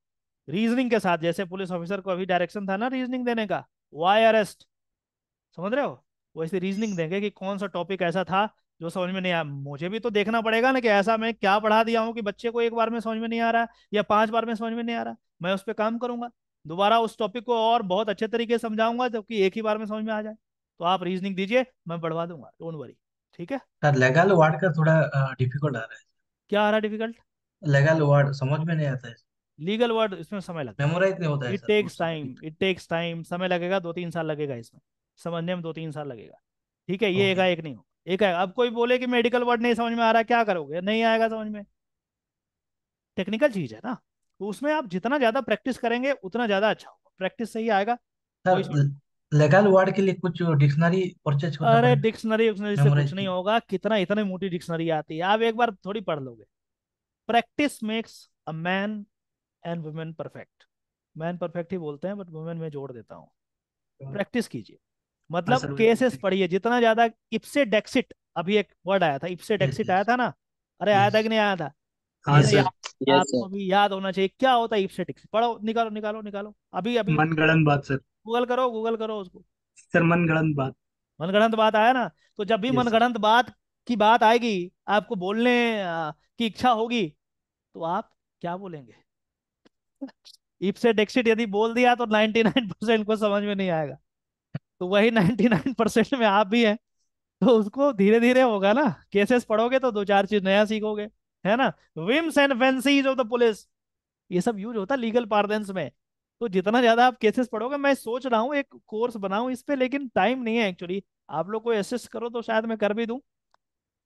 [SPEAKER 1] रीजनिंग के साथ जैसे पुलिस ऑफिसर को अभी डायरेक्शन था ना रीजनिंग देने का वाई अरेस्ट समझ रहे हो वैसे रीजनिंग देंगे कि कौन सा टॉपिक ऐसा था जो समझ में नहीं आया मुझे भी तो देखना पड़ेगा ना कि ऐसा मैं क्या पढ़ा दिया हूँ कि बच्चे को एक बार में समझ में नहीं आ रहा या पांच बार में समझ में नहीं आ रहा मैं उस पर काम करूंगा दोबारा उस टॉपिक को और बहुत अच्छे तरीके से समझाऊंगा जबकि एक ही बार में समझ में आ जाए तो आप रीजनिंग दीजिए मैं बढ़वा दूंगा डोंट वरी ठीक है सर लेगल वर्ड का
[SPEAKER 2] थोड़ा डिफिकल्ट आ रहा है
[SPEAKER 1] क्या आ रहा है डिफिकल्ट लेगल वर्ड समझ में नहीं आता है लीगल वर्ड इसमें समय लगता है मेमोराइज नहीं होता है it takes time it takes time समय लगेगा दो तीन साल लगेगा इसमें समझने में दो तीन साल लगेगा ठीक है ये एक एक नहीं हो एक है अब कोई बोले कि मेडिकल वर्ड नहीं समझ में आ रहा क्या करोगे नहीं आएगा समझ में टेक्निकल चीज है ना तो उसमें आप जितना ज्यादा प्रैक्टिस करेंगे उतना ज्यादा अच्छा होगा प्रैक्टिस सही आएगा सर लेगल वर्ड के लिए कुछ डिक्शनरी परचेज करना अरे डिक्शनरी विक्शनरी से कुछ नहीं होगा कितना इतने मोटी डिक्शनरी आती है आप एक बार थोड़ी पढ़ लोगे practice makes a man and women perfect man perfect ही बोलते हैं बट वुमेन में जोड़ देता हूँ प्रैक्टिस हाँ। कीजिए मतलब केसेस पढ़िए जितना ज्यादा इप्से डेक्सिट अभी एक वर्ड आया था इप्से डेक्सिट आया था ना अरे आया था कि नहीं आया था
[SPEAKER 2] हाँ सर आपको
[SPEAKER 1] भी याद होना चाहिए क्या होता है इप्सिटिक्स पढ़ो निकालो निकालो निकालो अभी अभी मनगढ़ंत बात सर गूगल करो गूगल करो उसको सर मनगढ़ंत बात मनगढ़ंत बात आया ना तो जब भी मनगढ़ंत बात की बात आएगी आपको बोलने की इच्छा होगी तो आप क्या बोलेंगे इप्सेट एक्सिट यदि बोल दिया तो 99 परसेंट को समझ में नहीं आएगा तो वही 99 परसेंट में आप भी हैं तो उसको धीरे धीरे होगा ना केसेस पढ़ोगे तो दो चार चीज नया सीखोगे है ना whims and fancies of the police ये सब यूज होता है लीगल पार्डेंस में तो जितना ज्यादा आप केसेस पढ़ोगे मैं सोच रहा हूँ एक कोर्स बनाऊ इस पे लेकिन टाइम नहीं है एक्चुअली आप लोग को असिस्ट करो तो शायद मैं कर भी दू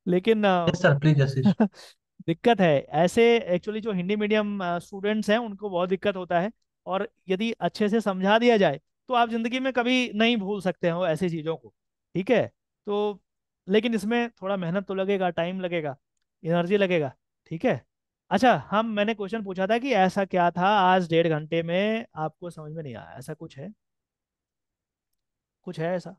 [SPEAKER 1] लेकिन yes, दिक्कत है ऐसे एक्चुअली जो हिंदी मीडियम स्टूडेंट्स हैं उनको बहुत दिक्कत होता है और यदि अच्छे से समझा दिया जाए तो आप जिंदगी में कभी नहीं भूल सकते हो ऐसी चीज़ों को ठीक है तो लेकिन इसमें थोड़ा मेहनत तो लगेगा टाइम लगेगा एनर्जी लगेगा ठीक है अच्छा हम मैंने क्वेश्चन पूछा था कि ऐसा क्या था आज डेढ़ घंटे में आपको समझ में नहीं आया ऐसा कुछ है कुछ है ऐसा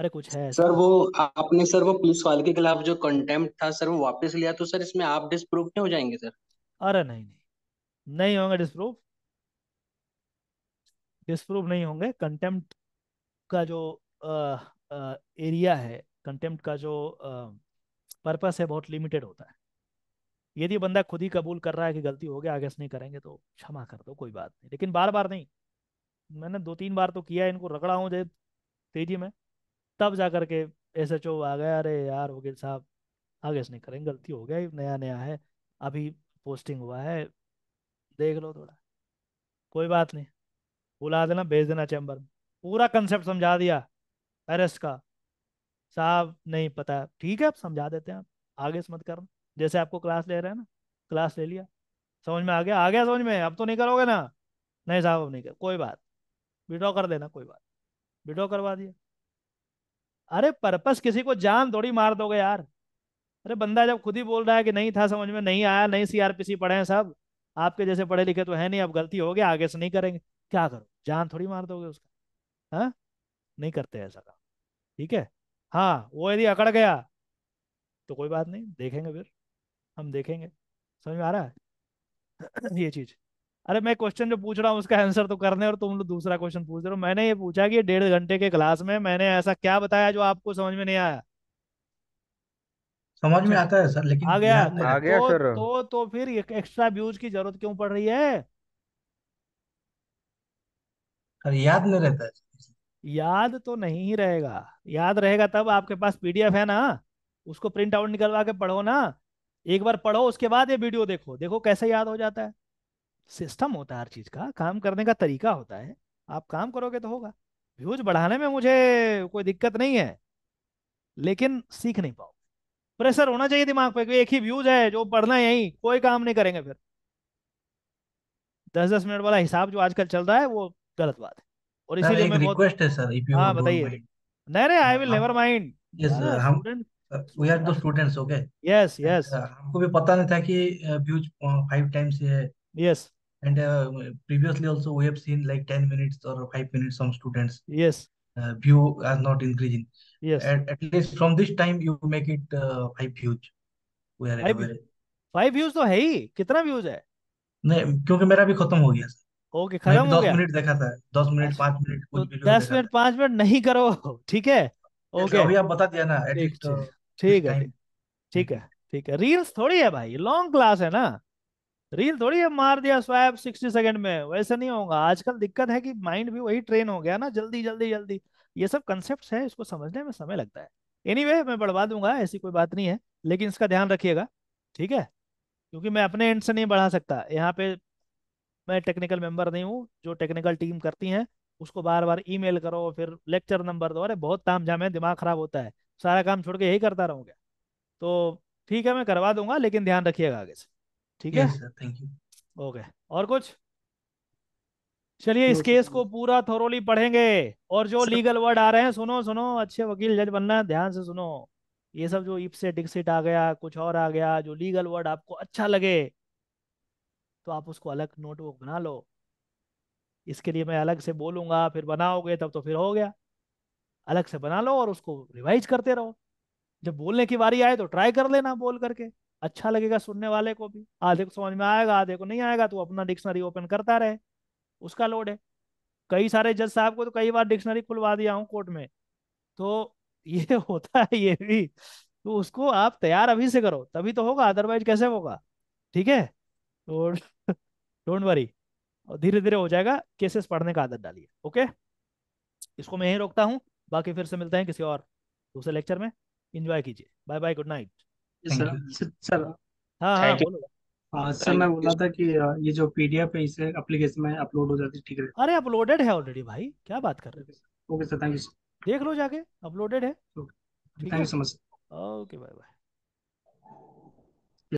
[SPEAKER 1] अरे कुछ है सर
[SPEAKER 2] वो आपने सर वो पुलिस वाले के खिलाफ जो कंटेम्प्ट था सर वो वापस
[SPEAKER 1] लिया तो सर इसमें आप डिस्प्रूव नहीं हो जाएंगे सर अरे नहीं नहीं नहीं होंगे डिस्प्रूव डिस्प्रूव नहीं होंगे कंटेम्प्ट का जो आ, आ, एरिया है कंटेम्प्ट का जो आ, पर्पस है बहुत लिमिटेड होता है यदि बंदा खुद ही कबूल कर रहा है कि गलती हो गया आगे से नहीं करेंगे तो क्षमा कर दो कोई बात नहीं लेकिन बार बार नहीं मैंने दो तीन बार तो किया इनको रगड़ा हूँ जब तेजी में तब जा करके एस एच ओ आ गया अरे यार वकील साहब आगे से नहीं करेंगे गलती हो गया नया नया है अभी पोस्टिंग हुआ है देख लो थोड़ा कोई बात नहीं बुला देना भेज देना चैम्बर में पूरा कंसेप्ट समझा दिया अरेस्ट का साहब नहीं पता ठीक है आप समझा देते हैं आप आगे से मत करना जैसे आपको क्लास ले रहे हैं ना क्लास ले लिया समझ में आ गया आ गया समझ में अब तो नहीं करोगे ना नहीं साहब अब नहीं कर कोई बात विड्रॉ कर देना कोई बात विड्रॉ करवा दिया अरे पर्पस किसी को जान थोड़ी मार दोगे यार अरे बंदा जब खुद ही बोल रहा है कि नहीं था समझ में नहीं आया नहीं सी आर पी सी पढ़े हैं सब आपके जैसे पढ़े लिखे तो है नहीं अब गलती हो गया आगे से नहीं करेंगे क्या करो जान थोड़ी मार दोगे उसका हाँ नहीं करते ऐसा काम ठीक है हाँ वो यदि अकड़ गया तो कोई बात नहीं देखेंगे फिर हम देखेंगे समझ में आ रहा है ये चीज अरे मैं क्वेश्चन जो पूछ रहा हूँ उसका आंसर तो करने और तुम लोग दूसरा क्वेश्चन पूछ रहे हो मैंने ये पूछा कि डेढ़ घंटे के क्लास में मैंने ऐसा क्या बताया जो आपको समझ में नहीं आया समझ में अच्छा। आता है सर लेकिन आ गया आ गया तो, सर तो तो फिर एक, एक्स्ट्रा व्यूज की जरूरत क्यों पड़ रही है
[SPEAKER 2] याद नहीं रहता है
[SPEAKER 1] याद तो नहीं ही रहेगा याद रहेगा तब आपके पास पीडीएफ है ना उसको प्रिंट आउट निकलवा के पढ़ो ना एक बार पढ़ो उसके बाद ये वीडियो देखो देखो कैसे याद हो जाता है सिस्टम होता है हर चीज का काम करने का तरीका होता है आप काम करोगे तो होगा व्यूज बढ़ाने में मुझे कोई दिक्कत नहीं है लेकिन सीख नहीं पाओ प्रेशर होना चाहिए दिमाग पे कि एक ही व्यूज है जो पढ़ना है यही कोई काम नहीं करेंगे फिर दस दस मिनट वाला हिसाब जो आजकल चल रहा है वो गलत बात है और इसीलिए मैं रिक्वेस्ट है सर इफ यू हां बताइए नहीं नहीं I will never mind yes हम we are the students okay yes yes हमको भी पता नहीं था कि व्यूज फाइव टाइम्स है yes and previously also we have seen like 10 minutes और 5 minutes some students yes Uh, view has not increasing. Yes. At, at least from this time you make it uh, five views. We are तो है ही कितना views है? नहीं क्योंकि मेरा भी खत्म हो गया सर. ओके खत्म हो गया मिनट देखा था दस मिनट अच्छा, पांच मिनट तो कुछ तो दस मिनट पांच मिनट नहीं करो ठीक है ओके अभी आप बता दिया ना ठीक एटलीस्ट uh, ठीक है ठीक है ठीक है रील्स थोड़ी है भाई लॉन्ग क्लास है ना रील थोड़ी है मार दिया स्वैप सिक्सटी सेकंड में वैसे नहीं होगा आजकल दिक्कत है कि माइंड भी वही ट्रेन हो गया ना जल्दी जल्दी जल्दी ये सब कंसेप्ट है इसको समझने में समय लगता है एनी anyway, मैं बढ़वा दूंगा ऐसी कोई बात नहीं है लेकिन इसका ध्यान रखिएगा ठीक है क्योंकि मैं अपने एंड से नहीं बढ़ा सकता यहाँ पे मैं टेक्निकल मेंबर नहीं हूँ जो टेक्निकल टीम करती हैं उसको बार बार ईमेल करो फिर लेक्चर नंबर दो अरे बहुत ताम झाम है दिमाग खराब होता है सारा काम छोड़ के यही करता रहूँ क्या तो ठीक है मैं करवा दूंगा लेकिन ध्यान रखिएगा आगे से ठीक है थैंक यू ओके और कुछ चलिए इस केस को पूरा थोरोली पढ़ेंगे और जो लीगल वर्ड आ रहे हैं सुनो सुनो अच्छे वकील जज बनना है ध्यान से सुनो ये सब जो इप से डिक्सिट आ गया कुछ और आ गया जो लीगल वर्ड आपको अच्छा लगे तो आप उसको अलग नोटबुक बना लो इसके लिए मैं अलग से बोलूंगा फिर बनाओगे तब तो फिर हो गया अलग से बना लो और उसको रिवाइज करते रहो जब बोलने की बारी आए तो ट्राई कर लेना बोल करके अच्छा लगेगा सुनने वाले को भी आधे हाँ, को समझ में आएगा आधे हाँ, को नहीं आएगा तो अपना डिक्शनरी ओपन करता रहे उसका लोड है कई सारे जज साहब को तो कई बार डिक्शनरी खुलवा दिया हूँ कोर्ट में तो ये होता है ये भी तो उसको आप तैयार अभी से करो तभी तो होगा अदरवाइज कैसे होगा ठीक है और डोंट वरी धीरे धीरे हो जाएगा केसेस पढ़ने का आदत डालिए ओके इसको मैं यहीं रोकता हूँ बाकी फिर से मिलते हैं किसी और दूसरे लेक्चर में इंजॉय कीजिए bye bye good night sir हाँ हाँ बोलो सर हाँ, मैं बोला था कि ये जो पीडीएफ है इसे एप्लीकेशन में अपलोड हो जाती ठीक है अरे अपलोडेड है ऑलरेडी भाई क्या बात कर रहे हो ओके सर थैंक यू देख लो जाके अपलोडेड है okay thank you so much okay bye bye